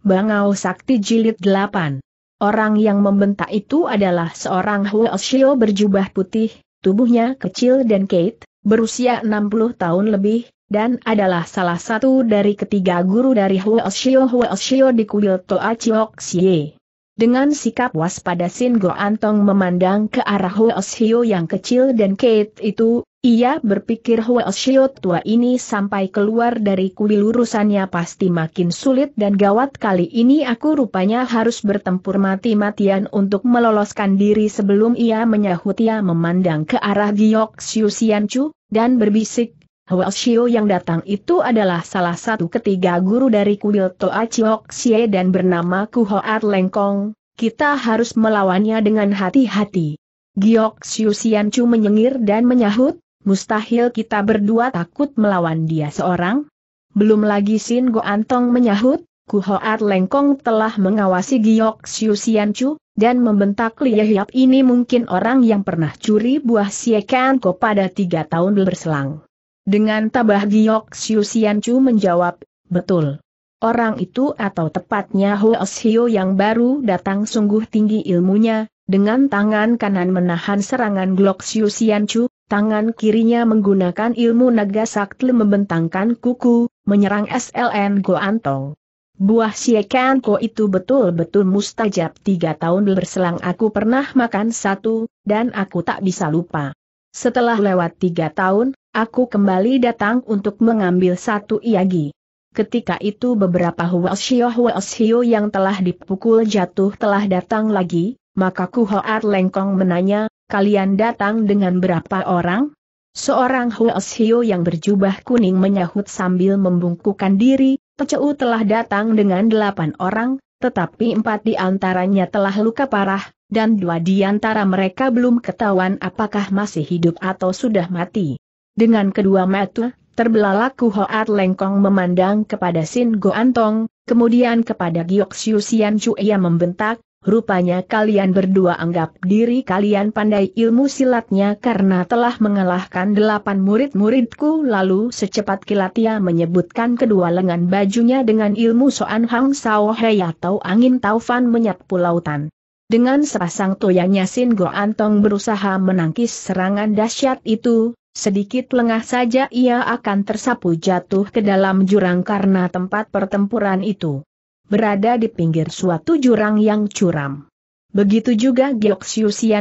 Bangau Sakti Jilid 8. Orang yang membentak itu adalah seorang Huoshio berjubah putih, tubuhnya kecil dan Kate, berusia 60 tahun lebih, dan adalah salah satu dari ketiga guru dari Huoshio Huoshio di kuil Toa Chiok Xie. Dengan sikap waspada Sin Go Antong memandang ke arah Huos Oshio yang kecil dan Kate itu, ia berpikir Huos Oshio tua ini sampai keluar dari kuil urusannya pasti makin sulit dan gawat kali ini aku rupanya harus bertempur mati-matian untuk meloloskan diri sebelum ia menyahut ia memandang ke arah Giok Siu Sian Chu, dan berbisik, Xiu yang datang itu adalah salah satu ketiga guru dari kuil Toa Chiok Xie dan bernama Kuhoat Lengkong, kita harus melawannya dengan hati-hati. Giok Xiu Xian Chu menyengir dan menyahut, mustahil kita berdua takut melawan dia seorang. Belum lagi Sin Go Antong menyahut, Kuhoat Lengkong telah mengawasi Giok Xiu Xian Chu, dan membentak Liyahiap ini mungkin orang yang pernah curi buah siekan ko pada tiga tahun berselang. Dengan tabah giok Xiu Xianchu menjawab, betul. Orang itu atau tepatnya Huo Hio yang baru datang sungguh tinggi ilmunya, dengan tangan kanan menahan serangan Glock Xiu Xianchu, tangan kirinya menggunakan ilmu naga sakti membentangkan kuku, menyerang SLN Go Antong. Buah ko kan itu betul-betul mustajab tiga tahun berselang aku pernah makan satu, dan aku tak bisa lupa. Setelah lewat tiga tahun, Aku kembali datang untuk mengambil satu iagi. Ketika itu beberapa huasio-huasio yang telah dipukul jatuh telah datang lagi, maka Kuhoat Lengkong menanya, kalian datang dengan berapa orang? Seorang huasio yang berjubah kuning menyahut sambil membungkukkan diri, Peceu telah datang dengan delapan orang, tetapi empat di antaranya telah luka parah, dan dua di antara mereka belum ketahuan apakah masih hidup atau sudah mati. Dengan kedua mata, terbelalak Hoat Lengkong memandang kepada Sin Go Antong, kemudian kepada Giok Siu Sian Chu ia membentak, Rupanya kalian berdua anggap diri kalian pandai ilmu silatnya karena telah mengalahkan delapan murid-muridku lalu secepat kilat ia menyebutkan kedua lengan bajunya dengan ilmu soan hang sao hei atau angin taufan menyapu lautan. Dengan sepasang toyanya Sin Go Antong berusaha menangkis serangan dahsyat itu, Sedikit lengah saja ia akan tersapu jatuh ke dalam jurang karena tempat pertempuran itu berada di pinggir suatu jurang yang curam. Begitu juga Giok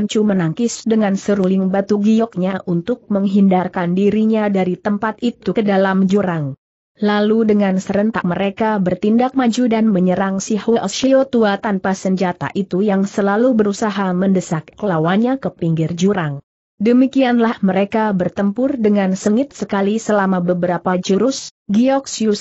Chu menangkis dengan seruling batu gioknya untuk menghindarkan dirinya dari tempat itu ke dalam jurang. Lalu dengan serentak mereka bertindak maju dan menyerang si Xiao tua tanpa senjata itu yang selalu berusaha mendesak lawannya ke pinggir jurang. Demikianlah mereka bertempur dengan sengit sekali selama beberapa jurus, Giok Xiu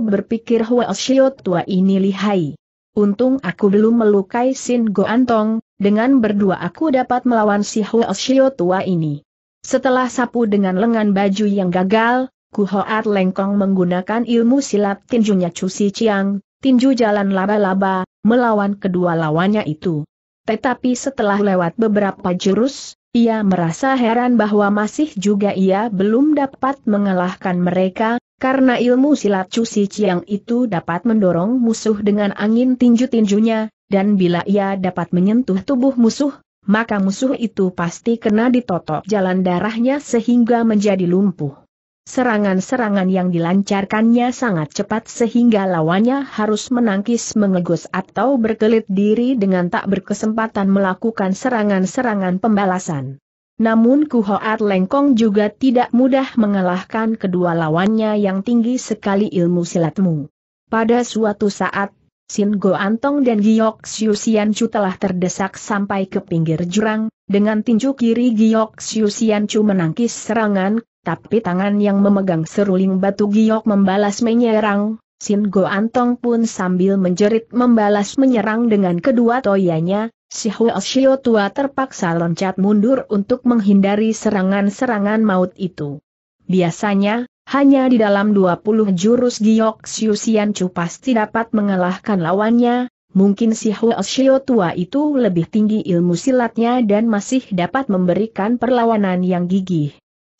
berpikir Hua Xiao tua ini lihai. Untung aku belum melukai Sin Go Antong, dengan berdua aku dapat melawan si Hua Xiao tua ini. Setelah sapu dengan lengan baju yang gagal, Kuhoat Lengkong menggunakan ilmu silat tinjunya Si Ciang, tinju jalan laba-laba, melawan kedua lawannya itu. Tetapi setelah lewat beberapa jurus, ia merasa heran bahwa masih juga ia belum dapat mengalahkan mereka, karena ilmu silat cusi ciang itu dapat mendorong musuh dengan angin tinju-tinjunya, dan bila ia dapat menyentuh tubuh musuh, maka musuh itu pasti kena ditotok jalan darahnya sehingga menjadi lumpuh. Serangan-serangan yang dilancarkannya sangat cepat sehingga lawannya harus menangkis mengegus atau berkelit diri dengan tak berkesempatan melakukan serangan-serangan pembalasan. Namun Kuhoat Lengkong juga tidak mudah mengalahkan kedua lawannya yang tinggi sekali ilmu silatmu. Pada suatu saat, Sin Go Antong dan Giok Xiu Xian Chu telah terdesak sampai ke pinggir jurang, dengan tinju kiri Giok Xiu Xian Chu menangkis serangan tapi tangan yang memegang seruling batu giok membalas menyerang, Sin Go Antong pun sambil menjerit membalas menyerang dengan kedua toyanya, si Huo Shio Tua terpaksa loncat mundur untuk menghindari serangan-serangan maut itu. Biasanya, hanya di dalam 20 jurus giok Xian Chu pasti dapat mengalahkan lawannya, mungkin si Huo Shio Tua itu lebih tinggi ilmu silatnya dan masih dapat memberikan perlawanan yang gigih.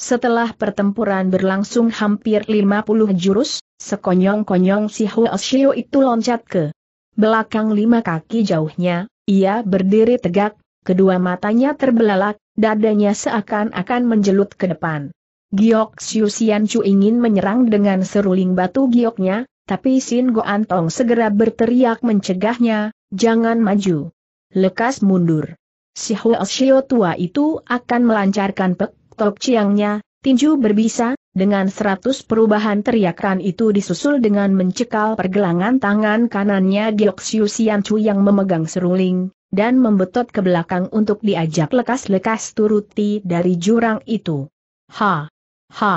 Setelah pertempuran berlangsung hampir 50 jurus, sekonyong-konyong si Huo Huoshio itu loncat ke belakang lima kaki jauhnya, ia berdiri tegak, kedua matanya terbelalak, dadanya seakan-akan menjelut ke depan. Giok Xiu Chu ingin menyerang dengan seruling batu gioknya, tapi Sin Go Antong segera berteriak mencegahnya, jangan maju. Lekas mundur. Si Huo Huoshio tua itu akan melancarkan pek tok ciangnya, tinju berbisa, dengan seratus perubahan teriakan itu disusul dengan mencekal pergelangan tangan kanannya Gyoksiu Chu yang memegang seruling, dan membetot ke belakang untuk diajak lekas-lekas turuti dari jurang itu. Ha! Ha!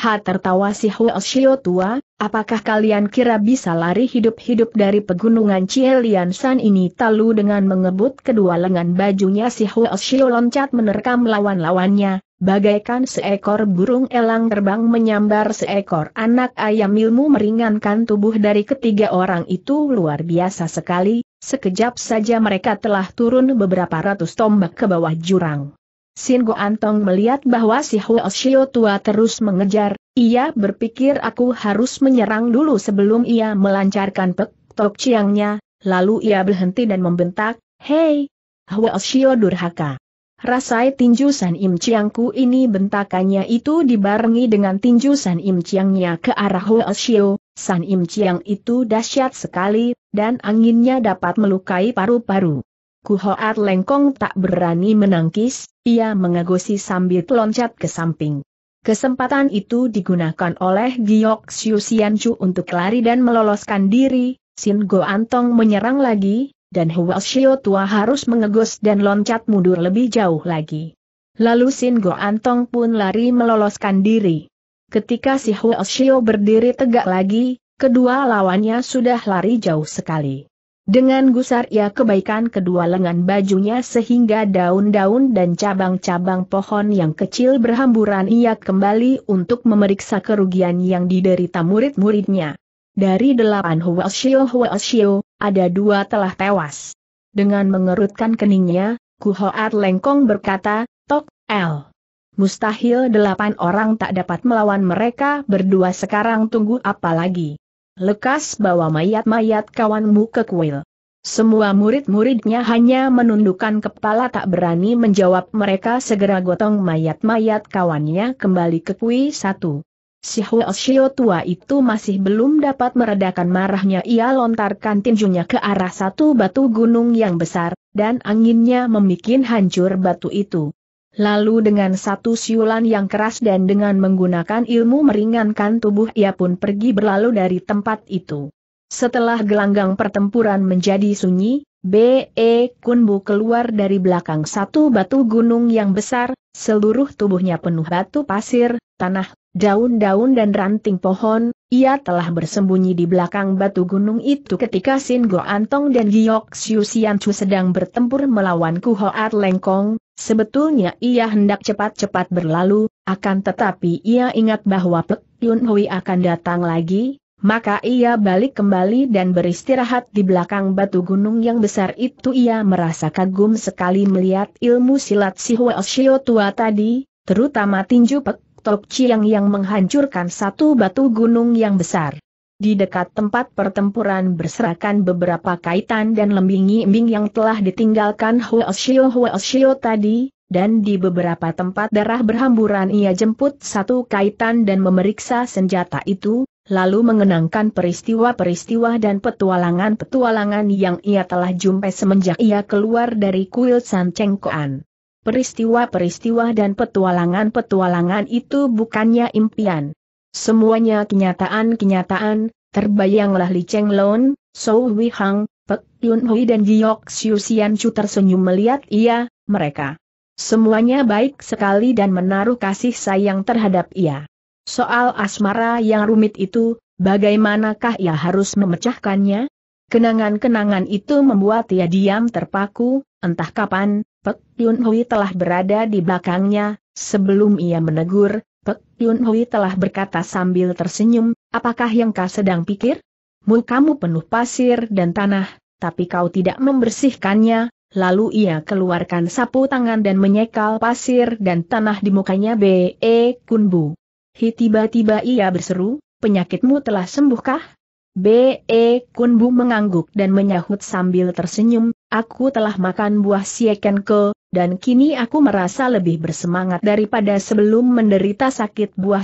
Ha tertawa si Huoshio tua, apakah kalian kira bisa lari hidup-hidup dari pegunungan Chielian San ini talu dengan mengebut kedua lengan bajunya si Huoshio loncat menerkam lawan-lawannya, bagaikan seekor burung elang terbang menyambar seekor anak ayam ilmu meringankan tubuh dari ketiga orang itu luar biasa sekali, sekejap saja mereka telah turun beberapa ratus tombak ke bawah jurang. Sin Go Antong melihat bahwa si Huo Shio tua terus mengejar, ia berpikir aku harus menyerang dulu sebelum ia melancarkan pek tok ciangnya, lalu ia berhenti dan membentak, Hei, Huo Shio durhaka. Rasai tinju San Im Chiangku ini bentakannya itu dibarengi dengan tinju San Im Chiangnya ke arah Ho Shio, San Im Chiang itu dahsyat sekali, dan anginnya dapat melukai paru-paru. Ku Hoat Lengkong tak berani menangkis, ia mengagosi sambil loncat ke samping. Kesempatan itu digunakan oleh Giok Xiu Xianchu untuk lari dan meloloskan diri, Sin Go Antong menyerang lagi, dan Hua Xiao tua harus mengegos dan loncat mundur lebih jauh lagi. Lalu Sin Go Antong pun lari meloloskan diri. Ketika si Hua Xiao berdiri tegak lagi, kedua lawannya sudah lari jauh sekali. Dengan gusar ia kebaikan kedua lengan bajunya sehingga daun-daun dan cabang-cabang pohon yang kecil berhamburan ia kembali untuk memeriksa kerugian yang diderita murid-muridnya. Dari delapan Huo Huasio, ada dua telah tewas. Dengan mengerutkan keningnya, Kuhoat Lengkong berkata, Tok, L. Mustahil delapan orang tak dapat melawan mereka berdua sekarang tunggu apa lagi. Lekas bawa mayat-mayat kawanmu ke kuil. Semua murid-muridnya hanya menundukkan kepala tak berani menjawab mereka segera gotong mayat-mayat kawannya kembali ke kuil satu. Si Huasio tua itu masih belum dapat meredakan marahnya ia lontarkan tinjunya ke arah satu batu gunung yang besar, dan anginnya membuat hancur batu itu. Lalu dengan satu siulan yang keras dan dengan menggunakan ilmu meringankan tubuh ia pun pergi berlalu dari tempat itu. Setelah gelanggang pertempuran menjadi sunyi, B.E. Kunbu keluar dari belakang satu batu gunung yang besar, seluruh tubuhnya penuh batu pasir, tanah, daun-daun dan ranting pohon, ia telah bersembunyi di belakang batu gunung itu ketika Sin Go Antong dan Giok Xiu Sian Chu sedang bertempur melawan Kuhoat Lengkong, sebetulnya ia hendak cepat-cepat berlalu, akan tetapi ia ingat bahwa Pek Yun Hui akan datang lagi, maka ia balik kembali dan beristirahat di belakang batu gunung yang besar itu ia merasa kagum sekali melihat ilmu silat si Huo Tua tadi, terutama tinju Pek Tok Chiang yang menghancurkan satu batu gunung yang besar. Di dekat tempat pertempuran berserakan beberapa kaitan dan lembing lembing yang telah ditinggalkan Huo Huo Huoshio tadi, dan di beberapa tempat darah berhamburan ia jemput satu kaitan dan memeriksa senjata itu, lalu mengenangkan peristiwa-peristiwa dan petualangan-petualangan yang ia telah jumpai semenjak ia keluar dari kuil San Cengkoan. Peristiwa-peristiwa dan petualangan-petualangan itu bukannya impian. Semuanya kenyataan-kenyataan, terbayanglah Li Cheng Lon, Sou Hui Hang, Pek Yun Hui dan Giok Xiu Xian Chu tersenyum melihat ia, mereka. Semuanya baik sekali dan menaruh kasih sayang terhadap ia. Soal asmara yang rumit itu, bagaimanakah ia harus memecahkannya? Kenangan-kenangan itu membuat ia diam terpaku, entah kapan, Pek Yun Hui telah berada di belakangnya, sebelum ia menegur, Pek Yun Hui telah berkata sambil tersenyum, apakah yang kau sedang pikir? Mukamu penuh pasir dan tanah, tapi kau tidak membersihkannya, lalu ia keluarkan sapu tangan dan menyekal pasir dan tanah di mukanya B.E. E Kunbu. Hi tiba-tiba ia berseru, penyakitmu telah sembuhkah? B.E. E Kunbu mengangguk dan menyahut sambil tersenyum, Aku telah makan buah ke, dan kini aku merasa lebih bersemangat daripada sebelum menderita sakit buah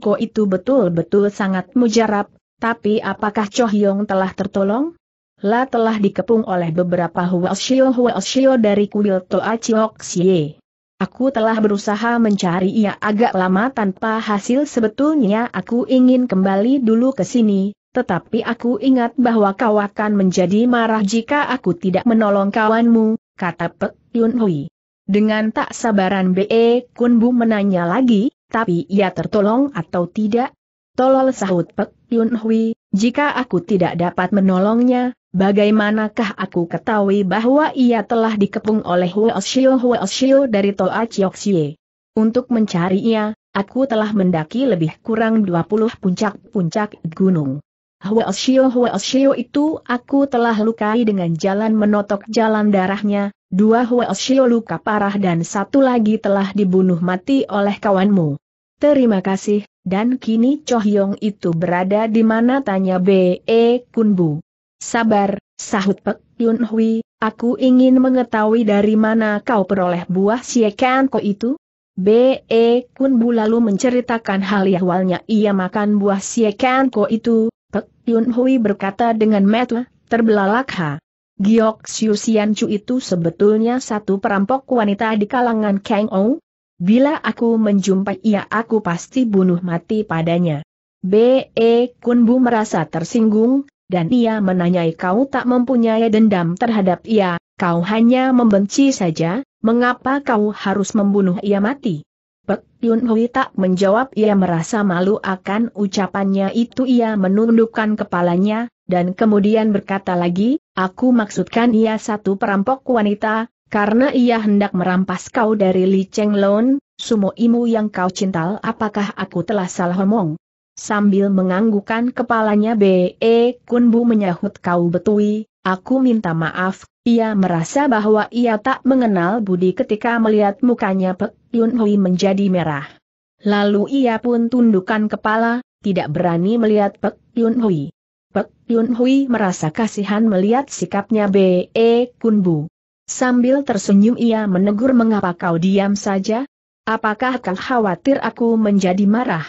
ko itu betul-betul sangat mujarab, tapi apakah Cho Hyong telah tertolong? La telah dikepung oleh beberapa hua huasio dari kuil Toa Chiok Xie. Aku telah berusaha mencari ia agak lama tanpa hasil sebetulnya aku ingin kembali dulu ke sini, tetapi aku ingat bahwa kau akan menjadi marah jika aku tidak menolong kawanmu, kata Pek Yun Hui. Dengan tak sabaran Be Kun Bu menanya lagi, tapi ia tertolong atau tidak? Tolol sahut Pek Yun Hui, jika aku tidak dapat menolongnya, bagaimanakah aku ketahui bahwa ia telah dikepung oleh Huo Xiu Huo Shio dari Toa Chiok Xie? Untuk mencarinya, aku telah mendaki lebih kurang 20 puncak-puncak gunung. Hwa Xiao Hwa Xiao itu aku telah lukai dengan jalan menotok jalan darahnya, dua Hwa Xiao luka parah dan satu lagi telah dibunuh mati oleh kawanmu. Terima kasih, dan kini Cho Hyong itu berada di mana tanya B.E. Kunbu. Sabar, sahut Pek Yun Hui, aku ingin mengetahui dari mana kau peroleh buah siekan kau itu? B.E. Kunbu lalu menceritakan hal awalnya ia makan buah siekan kau itu, Pek Yun Hui berkata dengan metu, terbelalak ha. Giok Xiu Xian Chu itu sebetulnya satu perampok wanita di kalangan Kang Ou. Bila aku menjumpai ia aku pasti bunuh mati padanya. B.E. Kun Bu merasa tersinggung, dan ia menanyai kau tak mempunyai dendam terhadap ia, kau hanya membenci saja, mengapa kau harus membunuh ia mati? Yun Hui tak menjawab ia merasa malu akan ucapannya itu ia menundukkan kepalanya, dan kemudian berkata lagi, aku maksudkan ia satu perampok wanita, karena ia hendak merampas kau dari Li Cheng Lon, sumo imu yang kau cintal apakah aku telah salah ngomong? Sambil menganggukan kepalanya B.E. Kunbu menyahut kau betui, aku minta maaf, ia merasa bahwa ia tak mengenal Budi ketika melihat mukanya Pek Yun Hui menjadi merah. Lalu ia pun tundukkan kepala, tidak berani melihat Pek Yun Hui. Pek Yun Hui merasa kasihan melihat sikapnya B.E. Kunbu. Sambil tersenyum ia menegur mengapa kau diam saja? Apakah kau khawatir aku menjadi marah?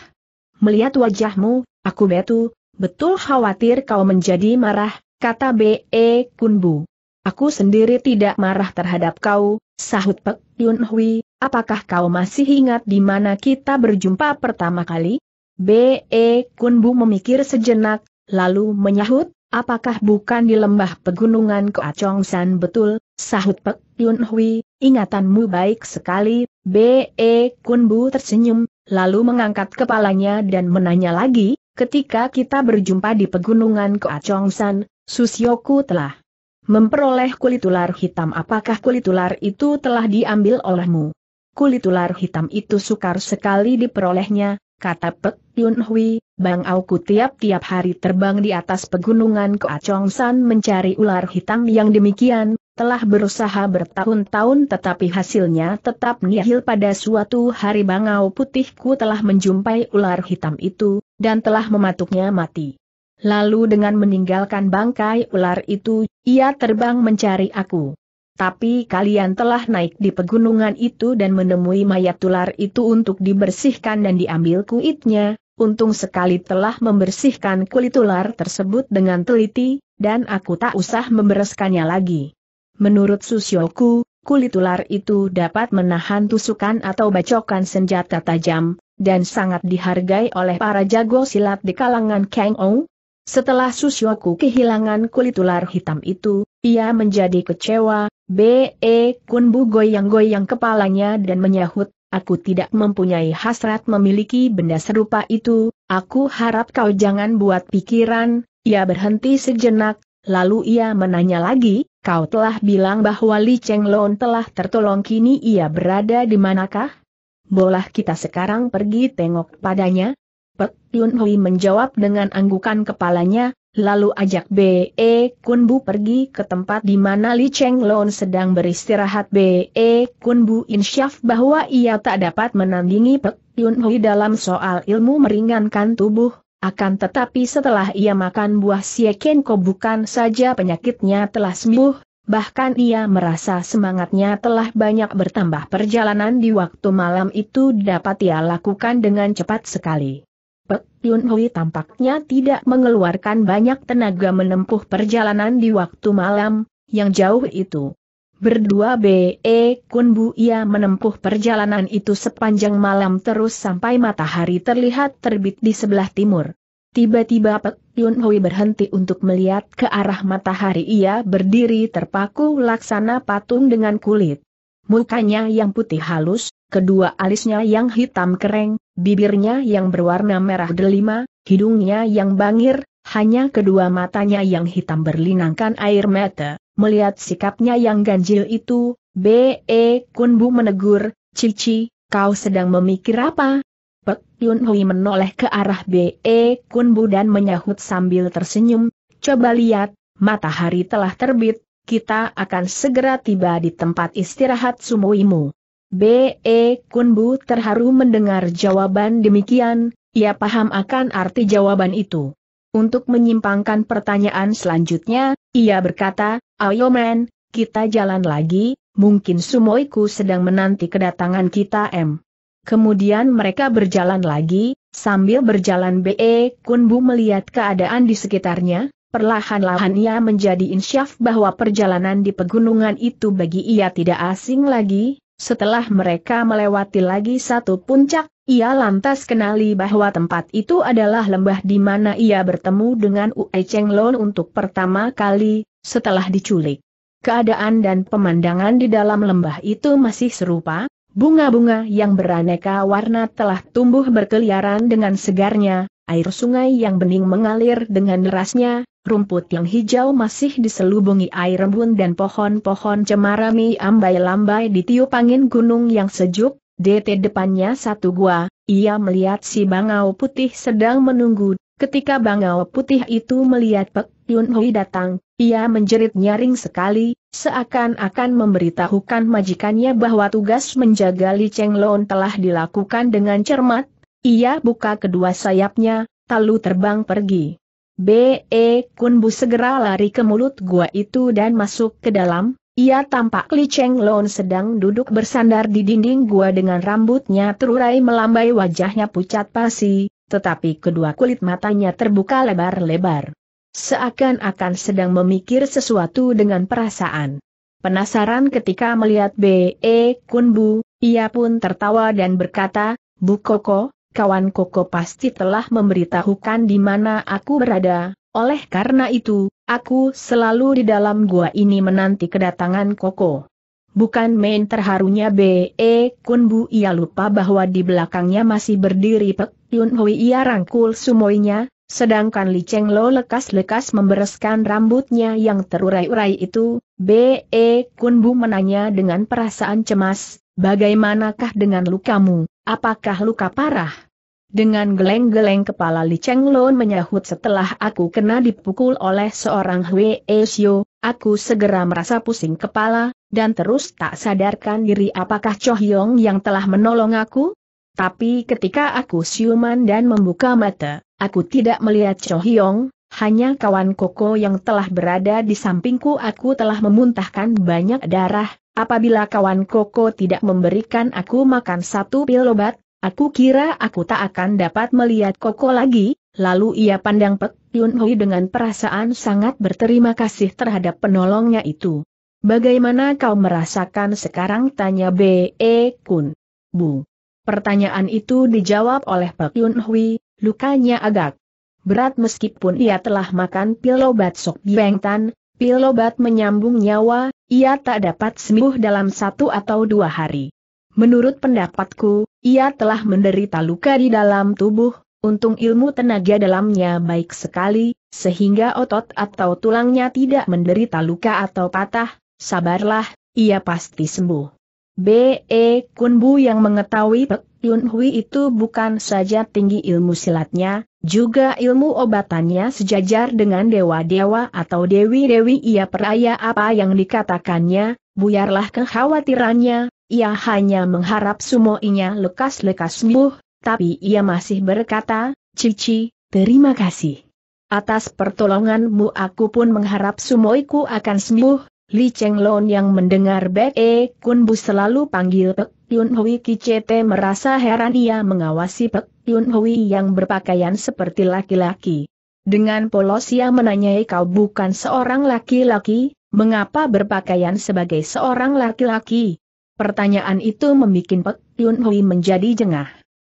Melihat wajahmu, aku betu, betul khawatir kau menjadi marah, kata B.E. Kunbu. Aku sendiri tidak marah terhadap kau, sahut Pek Yun Hui, Apakah kau masih ingat di mana kita berjumpa pertama kali? B.E. Kunbu memikir sejenak, lalu menyahut, apakah bukan di lembah pegunungan Koacongsan betul, sahut Pek Yun Hui, ingatanmu baik sekali, B.E. Kunbu tersenyum, lalu mengangkat kepalanya dan menanya lagi, ketika kita berjumpa di pegunungan Koacongsan, Susyoku telah memperoleh kulit ular hitam apakah kulit ular itu telah diambil olehmu? kulit ular hitam itu sukar sekali diperolehnya, kata Pek Yun Hui, Bang Auku tiap-tiap hari terbang di atas pegunungan Acong San mencari ular hitam yang demikian, telah berusaha bertahun-tahun tetapi hasilnya tetap nihil pada suatu hari Bangau Putihku telah menjumpai ular hitam itu, dan telah mematuknya mati. Lalu dengan meninggalkan bangkai ular itu, ia terbang mencari aku tapi kalian telah naik di pegunungan itu dan menemui mayat ular itu untuk dibersihkan dan diambil kulitnya. untung sekali telah membersihkan kulit ular tersebut dengan teliti, dan aku tak usah membereskannya lagi. Menurut Susyoku, kulit ular itu dapat menahan tusukan atau bacokan senjata tajam, dan sangat dihargai oleh para jago silat di kalangan Kang Ou. Setelah Susyoku kehilangan kulit ular hitam itu, ia menjadi kecewa, B.E. Kun Bu goyang-goyang kepalanya dan menyahut, aku tidak mempunyai hasrat memiliki benda serupa itu, aku harap kau jangan buat pikiran, ia berhenti sejenak, lalu ia menanya lagi, kau telah bilang bahwa Li Cheng Lon telah tertolong kini ia berada di manakah? Boleh kita sekarang pergi tengok padanya? Pek Yun Hui menjawab dengan anggukan kepalanya, lalu ajak B.E. Kunbu pergi ke tempat di mana Li Cheng Lon sedang beristirahat. B.E. Kunbu insyaf bahwa ia tak dapat menandingi Pek Yun Hui dalam soal ilmu meringankan tubuh, akan tetapi setelah ia makan buah Ko bukan saja penyakitnya telah sembuh, Bahkan ia merasa semangatnya telah banyak bertambah perjalanan di waktu malam itu dapat ia lakukan dengan cepat sekali. Pek Yun Hui tampaknya tidak mengeluarkan banyak tenaga menempuh perjalanan di waktu malam, yang jauh itu. Berdua B.E. E Kun Bu ia menempuh perjalanan itu sepanjang malam terus sampai matahari terlihat terbit di sebelah timur. Tiba-tiba Pek Yun Hui berhenti untuk melihat ke arah matahari ia berdiri terpaku laksana patung dengan kulit. Mukanya yang putih halus, kedua alisnya yang hitam kering, bibirnya yang berwarna merah delima, hidungnya yang bangir, hanya kedua matanya yang hitam berlinangkan air mata. Melihat sikapnya yang ganjil itu, B.E. Kunbu menegur, Cici, kau sedang memikir apa? Pek Yun Hui menoleh ke arah B.E. Kunbu dan menyahut sambil tersenyum, coba lihat, matahari telah terbit, kita akan segera tiba di tempat istirahat sumuimu. B.E. Kunbu terharu mendengar jawaban demikian, ia paham akan arti jawaban itu. Untuk menyimpangkan pertanyaan selanjutnya, ia berkata, Ayo men, kita jalan lagi, mungkin sumoiku sedang menanti kedatangan kita M. Kemudian mereka berjalan lagi, sambil berjalan B.E. Kunbu melihat keadaan di sekitarnya, perlahan-lahan ia menjadi insyaf bahwa perjalanan di pegunungan itu bagi ia tidak asing lagi, setelah mereka melewati lagi satu puncak, ia lantas kenali bahwa tempat itu adalah lembah di mana ia bertemu dengan Ue Cheng Lon untuk pertama kali, setelah diculik. Keadaan dan pemandangan di dalam lembah itu masih serupa, bunga-bunga yang beraneka warna telah tumbuh berkeliaran dengan segarnya, air sungai yang bening mengalir dengan derasnya, rumput yang hijau masih diselubungi air embun dan pohon-pohon cemarami ambai-lambai di tiup angin gunung yang sejuk, DT depannya satu gua, ia melihat si bangau putih sedang menunggu, ketika bangau putih itu melihat Pek Yun Hui datang, ia menjerit nyaring sekali, seakan-akan memberitahukan majikannya bahwa tugas menjaga Li Cheng Lon telah dilakukan dengan cermat, ia buka kedua sayapnya, lalu terbang pergi. B.E. Kunbu segera lari ke mulut gua itu dan masuk ke dalam, ia tampak Li Cheng Lon sedang duduk bersandar di dinding gua dengan rambutnya terurai melambai wajahnya pucat pasi, tetapi kedua kulit matanya terbuka lebar-lebar. Seakan-akan sedang memikir sesuatu dengan perasaan. Penasaran ketika melihat B.E. Kunbu, ia pun tertawa dan berkata, Bu Koko, kawan Koko pasti telah memberitahukan di mana aku berada, oleh karena itu, aku selalu di dalam gua ini menanti kedatangan Koko. Bukan main terharunya B.E. Kunbu ia lupa bahwa di belakangnya masih berdiri Pek Yun Hui ia rangkul sumoinya, sedangkan Li Cheng Lo lekas-lekas membereskan rambutnya yang terurai-urai itu, B.E. Kunbu menanya dengan perasaan cemas, bagaimanakah dengan lukamu, apakah luka parah? Dengan geleng-geleng kepala Li Cheng Lon menyahut setelah aku kena dipukul oleh seorang Hui Esio, aku segera merasa pusing kepala, dan terus tak sadarkan diri apakah Cho Hyong yang telah menolong aku? Tapi ketika aku siuman dan membuka mata, aku tidak melihat Cho Hyong, hanya kawan Koko yang telah berada di sampingku aku telah memuntahkan banyak darah, apabila kawan Koko tidak memberikan aku makan satu pil obat, Aku kira aku tak akan dapat melihat Koko lagi, lalu ia pandang Pek Yun Hui dengan perasaan sangat berterima kasih terhadap penolongnya itu. Bagaimana kau merasakan sekarang? Tanya B.E. Kun. Bu. Pertanyaan itu dijawab oleh Pak Yun Hui, lukanya agak berat meskipun ia telah makan pilobat obat sok bengtan, pil obat menyambung nyawa, ia tak dapat sembuh dalam satu atau dua hari. Menurut pendapatku, ia telah menderita luka di dalam tubuh, untung ilmu tenaga dalamnya baik sekali, sehingga otot atau tulangnya tidak menderita luka atau patah, sabarlah, ia pasti sembuh. B.E. Kunbu yang mengetahui Pek Yun Hui itu bukan saja tinggi ilmu silatnya, juga ilmu obatannya sejajar dengan dewa-dewa atau dewi-dewi ia peraya apa yang dikatakannya, buyarlah kekhawatirannya, ia hanya mengharap sumoinya lekas-lekas sembuh, tapi ia masih berkata, Cici, terima kasih. Atas pertolonganmu aku pun mengharap sumoiku akan sembuh, Li Chenglon yang mendengar Be Kun Bu selalu panggil Pek Yun Hui Kicete merasa heran ia mengawasi Pek Yun Hui yang berpakaian seperti laki-laki. Dengan polos ia menanyai kau bukan seorang laki-laki, mengapa berpakaian sebagai seorang laki-laki? Pertanyaan itu membuat Pek Yun Hui menjadi jengah.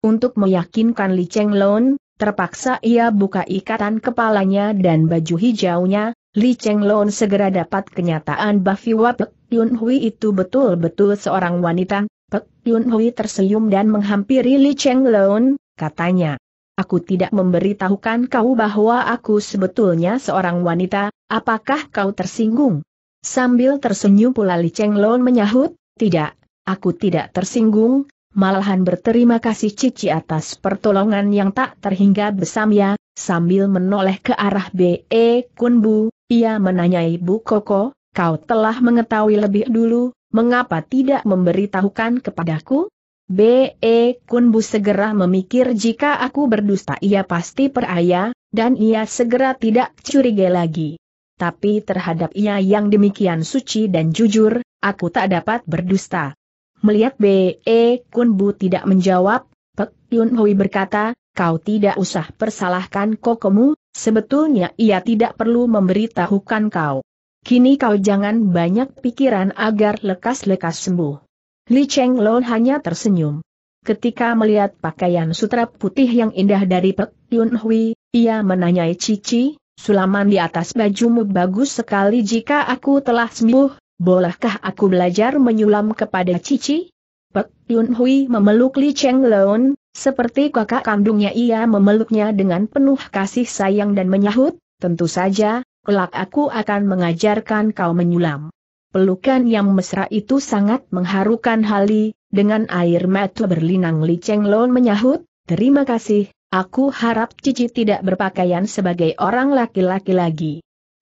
Untuk meyakinkan Li Cheng Lon, terpaksa ia buka ikatan kepalanya dan baju hijaunya, Li Cheng Lon segera dapat kenyataan bahwa Pek Yun Hui itu betul-betul seorang wanita. Pek Yun Hui tersenyum dan menghampiri Li Cheng Lon, katanya. Aku tidak memberitahukan kau bahwa aku sebetulnya seorang wanita, apakah kau tersinggung? Sambil tersenyum pula Li Cheng Lon menyahut, tidak, aku tidak tersinggung, malahan berterima kasih Cici atas pertolongan yang tak terhingga besamnya, sambil menoleh ke arah B.E. Kunbu, ia menanyai Bu Koko, kau telah mengetahui lebih dulu, mengapa tidak memberitahukan kepadaku? B.E. Kunbu segera memikir jika aku berdusta ia pasti peraya, dan ia segera tidak curiga lagi tapi terhadap ia yang demikian suci dan jujur, aku tak dapat berdusta. Melihat B.E. Kunbu tidak menjawab, Pek Yun Hui berkata, kau tidak usah persalahkan kokomu, sebetulnya ia tidak perlu memberitahukan kau. Kini kau jangan banyak pikiran agar lekas-lekas sembuh. Li Cheng Lon hanya tersenyum. Ketika melihat pakaian sutra putih yang indah dari Pek Yun Hui, ia menanyai Cici, Sulaman di atas bajumu bagus sekali jika aku telah sembuh, bolehkah aku belajar menyulam kepada Cici? Pek Yun Hui memeluk Li Cheng Leon, seperti kakak kandungnya ia memeluknya dengan penuh kasih sayang dan menyahut, tentu saja, kelak aku akan mengajarkan kau menyulam. Pelukan yang mesra itu sangat mengharukan Hali, dengan air mata berlinang Li Cheng Leon menyahut, terima kasih, Aku harap Cici tidak berpakaian sebagai orang laki-laki lagi.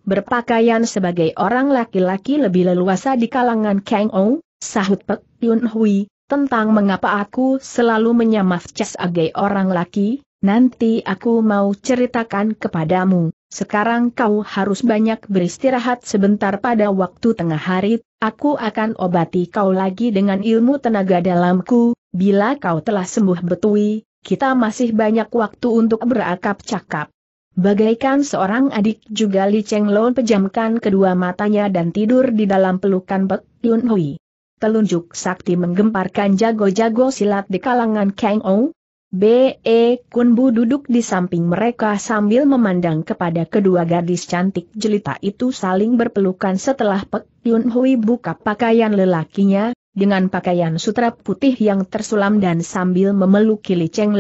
Berpakaian sebagai orang laki-laki lebih leluasa di kalangan Kang Ong, sahut Pek Yun Hui, tentang mengapa aku selalu menyamaf sebagai orang laki, nanti aku mau ceritakan kepadamu. Sekarang kau harus banyak beristirahat sebentar pada waktu tengah hari, aku akan obati kau lagi dengan ilmu tenaga dalamku, bila kau telah sembuh betui, kita masih banyak waktu untuk berakap cakap. Bagaikan seorang adik juga Li Cheng Lon pejamkan kedua matanya dan tidur di dalam pelukan Pek Yun Hui. Telunjuk sakti menggemparkan jago-jago silat di kalangan Kang Ou. B.E. Kun Bu duduk di samping mereka sambil memandang kepada kedua gadis cantik jelita itu saling berpelukan setelah Pek Yun Hui buka pakaian lelakinya, dengan pakaian sutra putih yang tersulam dan sambil memeluk Li Cheng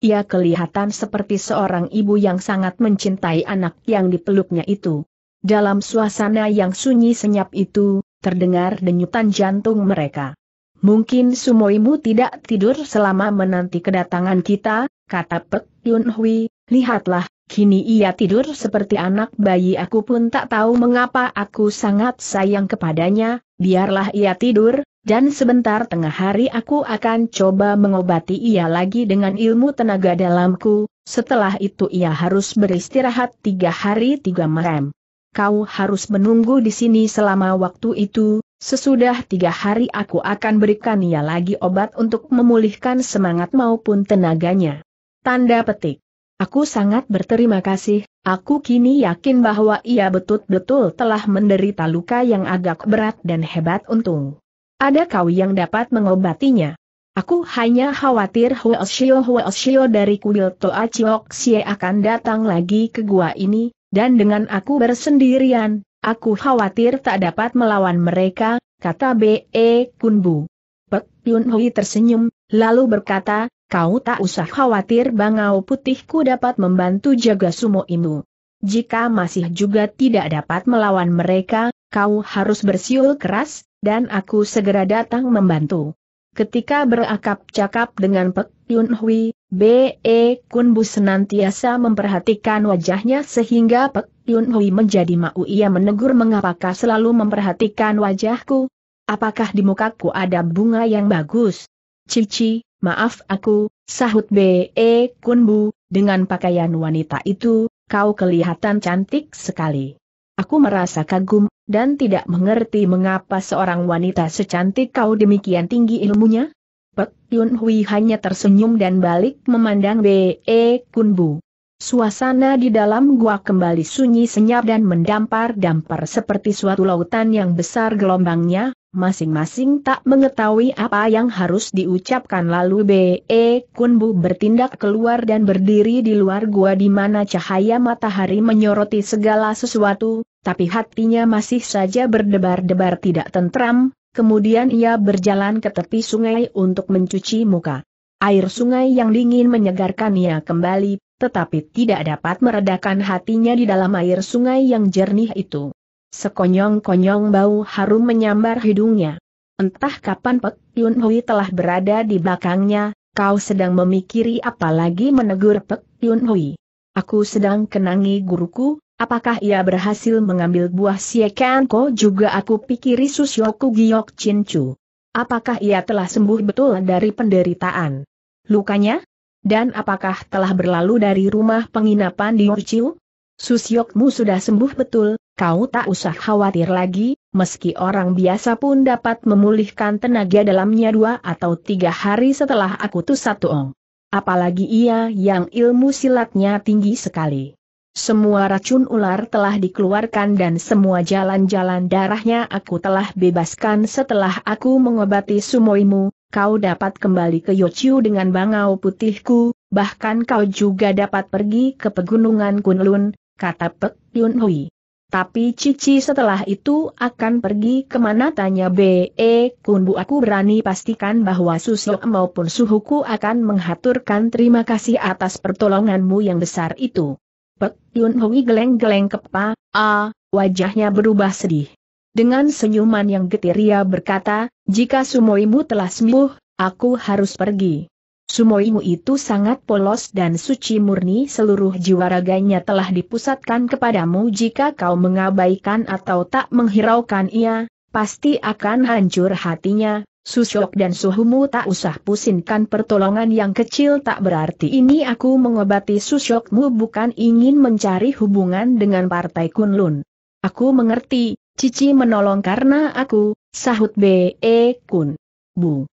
ia kelihatan seperti seorang ibu yang sangat mencintai anak yang dipeluknya itu. Dalam suasana yang sunyi senyap itu, terdengar denyutan jantung mereka. Mungkin sumoimu tidak tidur selama menanti kedatangan kita, kata Pek Yun Hui, lihatlah, Kini ia tidur seperti anak bayi aku pun tak tahu mengapa aku sangat sayang kepadanya, biarlah ia tidur, dan sebentar tengah hari aku akan coba mengobati ia lagi dengan ilmu tenaga dalamku, setelah itu ia harus beristirahat tiga hari tiga merem. Kau harus menunggu di sini selama waktu itu, sesudah tiga hari aku akan berikan ia lagi obat untuk memulihkan semangat maupun tenaganya. Tanda petik. Aku sangat berterima kasih, aku kini yakin bahwa ia betul-betul telah menderita luka yang agak berat dan hebat untung. Ada kau yang dapat mengobatinya. Aku hanya khawatir Huoshio-Huoshio dari kuil Toa Chiok akan datang lagi ke gua ini, dan dengan aku bersendirian, aku khawatir tak dapat melawan mereka, kata B.E. Kunbu. Pek Yun Hui tersenyum, lalu berkata, Kau tak usah khawatir bangau putihku dapat membantu jaga sumo imu. Jika masih juga tidak dapat melawan mereka, kau harus bersiul keras, dan aku segera datang membantu. Ketika berakap cakap dengan Pek Yun Hui, B.E. Kun Bu senantiasa memperhatikan wajahnya sehingga Pek Yun Hui menjadi mau ia menegur mengapakah selalu memperhatikan wajahku? Apakah di mukaku ada bunga yang bagus? Cici, Maaf aku, sahut B.E. Kunbu, dengan pakaian wanita itu, kau kelihatan cantik sekali. Aku merasa kagum, dan tidak mengerti mengapa seorang wanita secantik kau demikian tinggi ilmunya. Pek Yun Hui hanya tersenyum dan balik memandang B.E. Kunbu. Suasana di dalam gua kembali sunyi senyap dan mendampar-dampar seperti suatu lautan yang besar gelombangnya, Masing-masing tak mengetahui apa yang harus diucapkan lalu B.E. Kunbu bertindak keluar dan berdiri di luar gua di mana cahaya matahari menyoroti segala sesuatu, tapi hatinya masih saja berdebar-debar tidak tentram, kemudian ia berjalan ke tepi sungai untuk mencuci muka. Air sungai yang dingin menyegarkan ia kembali, tetapi tidak dapat meredakan hatinya di dalam air sungai yang jernih itu. Sekonyong-konyong bau harum menyambar hidungnya. Entah kapan Pek Yun Hui telah berada di belakangnya, kau sedang memikiri apalagi menegur Pek Yun Hui. Aku sedang kenangi guruku, apakah ia berhasil mengambil buah siekan ko juga aku pikiri susyoku giok cincu. Apakah ia telah sembuh betul dari penderitaan? Lukanya? Dan apakah telah berlalu dari rumah penginapan di Urciu? Susyokmu sudah sembuh betul, kau tak usah khawatir lagi, meski orang biasa pun dapat memulihkan tenaga dalamnya dua atau tiga hari setelah aku tuh satu ong. Apalagi ia yang ilmu silatnya tinggi sekali. Semua racun ular telah dikeluarkan dan semua jalan-jalan darahnya aku telah bebaskan setelah aku mengobati sumoimu, kau dapat kembali ke Yochiu dengan bangau putihku, bahkan kau juga dapat pergi ke pegunungan Kunlun, kata Pek Yun Hui. Tapi Cici setelah itu akan pergi kemana tanya B.E. Kunbu aku berani pastikan bahwa Susu maupun suhuku akan menghaturkan terima kasih atas pertolonganmu yang besar itu. Pek Yun Hui geleng-geleng kepa, a, wajahnya berubah sedih. Dengan senyuman yang getir ia berkata, jika sumoimu telah sembuh, aku harus pergi. Sumoimu itu sangat polos dan suci murni seluruh jiwa raganya telah dipusatkan kepadamu jika kau mengabaikan atau tak menghiraukan ia, pasti akan hancur hatinya, Susyok dan suhumu tak usah pusingkan pertolongan yang kecil tak berarti ini aku mengobati susyokmu bukan ingin mencari hubungan dengan partai Kunlun. Aku mengerti, Cici menolong karena aku, sahut B.E. Kun. Bu.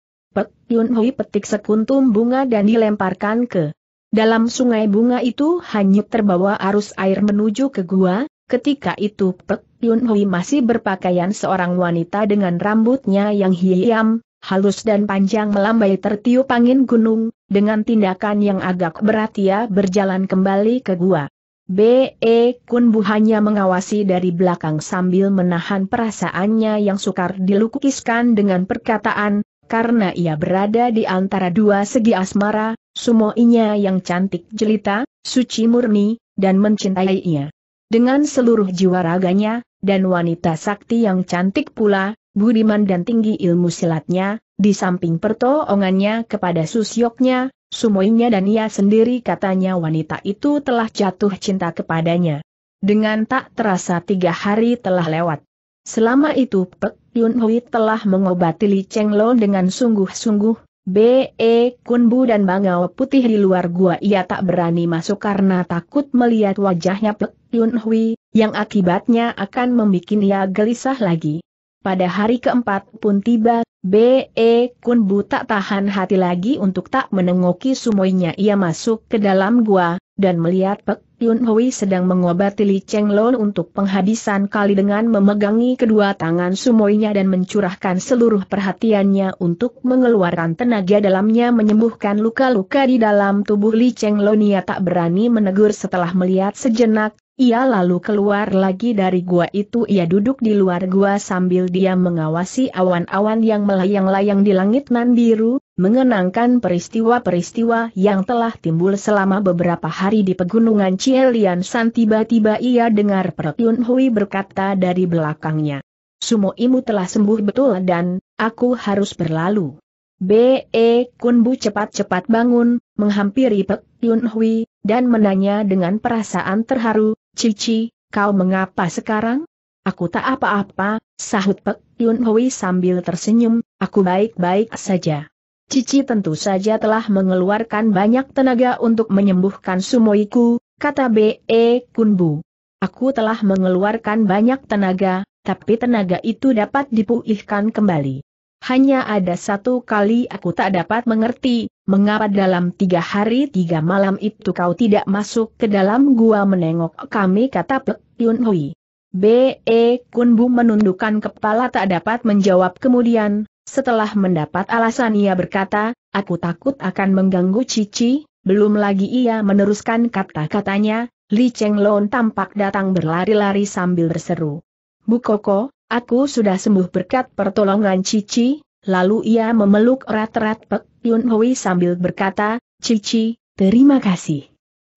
Yun Hui petik sekuntum bunga dan dilemparkan ke dalam sungai bunga itu hanyut terbawa arus air menuju ke gua, ketika itu Pek Yun Hui masih berpakaian seorang wanita dengan rambutnya yang hiam, halus dan panjang melambai tertiup angin gunung, dengan tindakan yang agak berat ia berjalan kembali ke gua. B.E. Kun Bu hanya mengawasi dari belakang sambil menahan perasaannya yang sukar dilukiskan dengan perkataan, karena ia berada di antara dua segi asmara, sumoinya yang cantik jelita, suci murni, dan mencintainya. Dengan seluruh jiwa raganya, dan wanita sakti yang cantik pula, budiman dan tinggi ilmu silatnya, di samping pertolongannya kepada susyoknya, sumoinya dan ia sendiri katanya wanita itu telah jatuh cinta kepadanya. Dengan tak terasa tiga hari telah lewat. Selama itu Pek Yun Hui telah mengobati Li Cheng Lo dengan sungguh-sungguh, B.E. Kunbu dan Bangau Putih di luar gua ia tak berani masuk karena takut melihat wajahnya Pek Yun Hui, yang akibatnya akan membuat ia gelisah lagi. Pada hari keempat pun tiba, B.E. Kunbu tak tahan hati lagi untuk tak menengoki sumoinya ia masuk ke dalam gua, dan melihat Pek Yun Hui sedang mengobati Li Cheng Lon untuk penghabisan kali dengan memegangi kedua tangan sumoinya dan mencurahkan seluruh perhatiannya untuk mengeluarkan tenaga dalamnya menyembuhkan luka-luka di dalam tubuh Li Cheng Lon ia tak berani menegur setelah melihat sejenak, ia lalu keluar lagi dari gua itu ia duduk di luar gua sambil dia mengawasi awan-awan yang melayang-layang di langit nan biru, mengenangkan peristiwa-peristiwa yang telah timbul selama beberapa hari di pegunungan Cielian San tiba-tiba ia dengar Yun Hui berkata dari belakangnya. Sumo imu telah sembuh betul dan, aku harus berlalu. B.E. Kun bu cepat-cepat bangun, menghampiri Pek Yun Hui, dan menanya dengan perasaan terharu, Cici, kau mengapa sekarang? Aku tak apa-apa, sahut Pek Yun Hui sambil tersenyum, aku baik-baik saja. Cici tentu saja telah mengeluarkan banyak tenaga untuk menyembuhkan sumoiku, kata B.E. Kunbu. Aku telah mengeluarkan banyak tenaga, tapi tenaga itu dapat dipuihkan kembali. Hanya ada satu kali aku tak dapat mengerti, mengapa dalam tiga hari tiga malam itu kau tidak masuk ke dalam gua menengok kami kata Pek Yun Hui. B.E. Kunbu menundukkan kepala tak dapat menjawab kemudian, setelah mendapat alasan ia berkata, aku takut akan mengganggu Cici, belum lagi ia meneruskan kata-katanya, Li Cheng Lon tampak datang berlari-lari sambil berseru. Bu Koko, aku sudah sembuh berkat pertolongan Cici, lalu ia memeluk erat-erat Pek Yun Hui sambil berkata, Cici, terima kasih.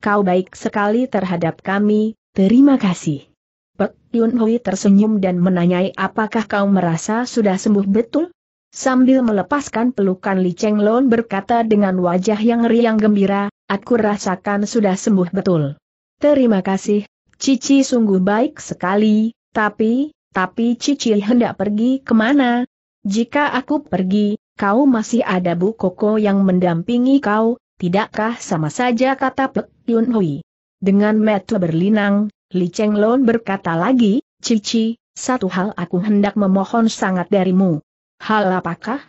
Kau baik sekali terhadap kami, terima kasih. Pek Yun Hui tersenyum dan menanyai apakah kau merasa sudah sembuh betul? Sambil melepaskan pelukan Li Cheng Lon berkata dengan wajah yang riang gembira, aku rasakan sudah sembuh betul. Terima kasih, Cici sungguh baik sekali, tapi, tapi Cici hendak pergi kemana? Jika aku pergi, kau masih ada Bu Koko yang mendampingi kau, tidakkah sama saja kata Pek Yun Hui. Dengan mata berlinang, Li Cheng Lon berkata lagi, Cici, satu hal aku hendak memohon sangat darimu. Hal apakah?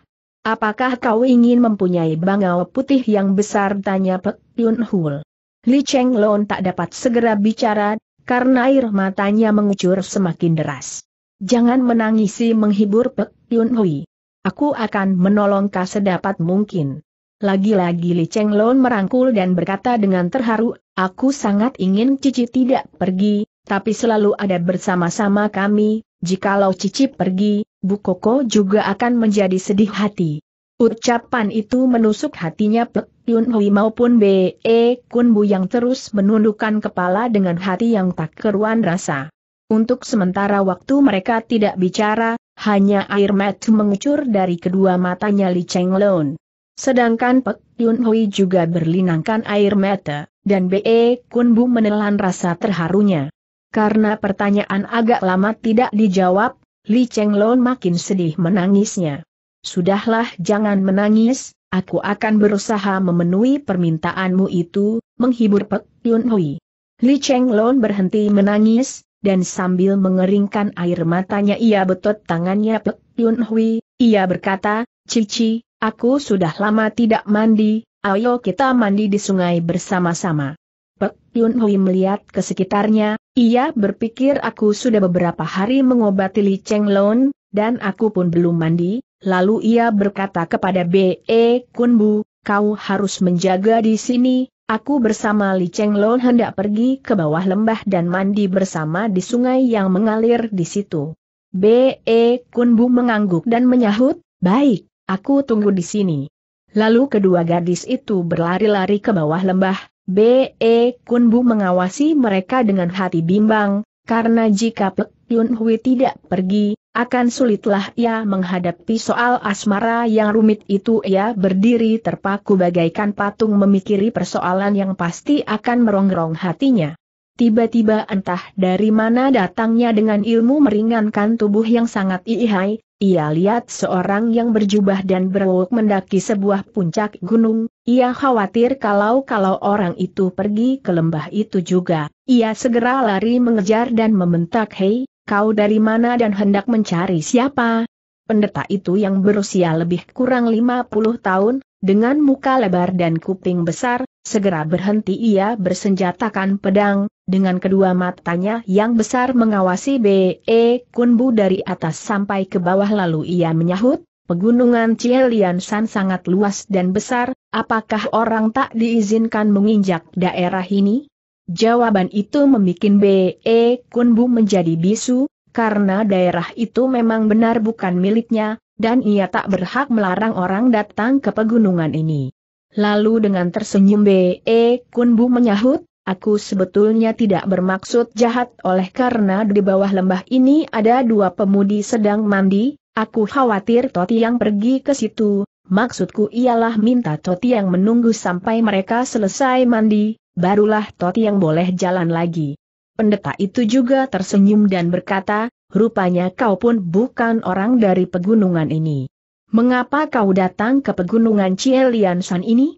Apakah kau ingin mempunyai bangau putih yang besar? Tanya Pek Yun Hul. Li Cheng Lon tak dapat segera bicara, karena air matanya mengucur semakin deras. Jangan menangisi menghibur Pek Yun Hui. Aku akan menolong kau sedapat mungkin. Lagi-lagi Li Cheng Lon merangkul dan berkata dengan terharu, aku sangat ingin Cici tidak pergi, tapi selalu ada bersama-sama kami, jikalau Cici pergi, Bu Koko juga akan menjadi sedih hati. Ucapan itu menusuk hatinya Pek Yun Hui maupun B.E. E Kun Bu yang terus menundukkan kepala dengan hati yang tak keruan rasa. Untuk sementara waktu mereka tidak bicara, hanya air mata mengucur dari kedua matanya Li Cheng Lon. Sedangkan Pek Yun Hui juga berlinangkan air mata, dan B.E. E Kun Bu menelan rasa terharunya. Karena pertanyaan agak lama tidak dijawab, Li Cheng Chenglon makin sedih menangisnya. Sudahlah jangan menangis, aku akan berusaha memenuhi permintaanmu itu, menghibur Pek Yun Hui. Li Cheng Chenglon berhenti menangis, dan sambil mengeringkan air matanya ia betot tangannya Pek Yun Hui, ia berkata, Cici, aku sudah lama tidak mandi, ayo kita mandi di sungai bersama-sama. Pek Yun Hui melihat ke sekitarnya, ia berpikir aku sudah beberapa hari mengobati Li Cheng Lon, dan aku pun belum mandi, lalu ia berkata kepada B.E. Kunbu, kau harus menjaga di sini, aku bersama Li Cheng Lon hendak pergi ke bawah lembah dan mandi bersama di sungai yang mengalir di situ. B.E. Kunbu mengangguk dan menyahut, baik, aku tunggu di sini. Lalu kedua gadis itu berlari-lari ke bawah lembah, B.E. Kunbu mengawasi mereka dengan hati bimbang, karena jika Pek Yun Hui tidak pergi, akan sulitlah ia menghadapi soal asmara yang rumit itu ia berdiri terpaku bagaikan patung memikiri persoalan yang pasti akan merongrong hatinya. Tiba-tiba entah dari mana datangnya dengan ilmu meringankan tubuh yang sangat ihai, ia lihat seorang yang berjubah dan berwuk mendaki sebuah puncak gunung, ia khawatir kalau-kalau orang itu pergi ke lembah itu juga. Ia segera lari mengejar dan membentak Hei, kau dari mana dan hendak mencari siapa? Pendeta itu yang berusia lebih kurang 50 tahun, dengan muka lebar dan kuping besar, segera berhenti ia bersenjatakan pedang, dengan kedua matanya yang besar mengawasi B.E. Kunbu dari atas sampai ke bawah lalu ia menyahut, Pegunungan Cielian San sangat luas dan besar, apakah orang tak diizinkan menginjak daerah ini? Jawaban itu membuat B.E. Kunbu menjadi bisu, karena daerah itu memang benar bukan miliknya, dan ia tak berhak melarang orang datang ke pegunungan ini. Lalu dengan tersenyum B.E. Kunbu menyahut, Aku sebetulnya tidak bermaksud jahat oleh karena di bawah lembah ini ada dua pemudi sedang mandi, aku khawatir Toti yang pergi ke situ, maksudku ialah minta Toti yang menunggu sampai mereka selesai mandi, barulah Toti yang boleh jalan lagi. Pendeta itu juga tersenyum dan berkata, rupanya kau pun bukan orang dari pegunungan ini. Mengapa kau datang ke pegunungan Cielian San ini?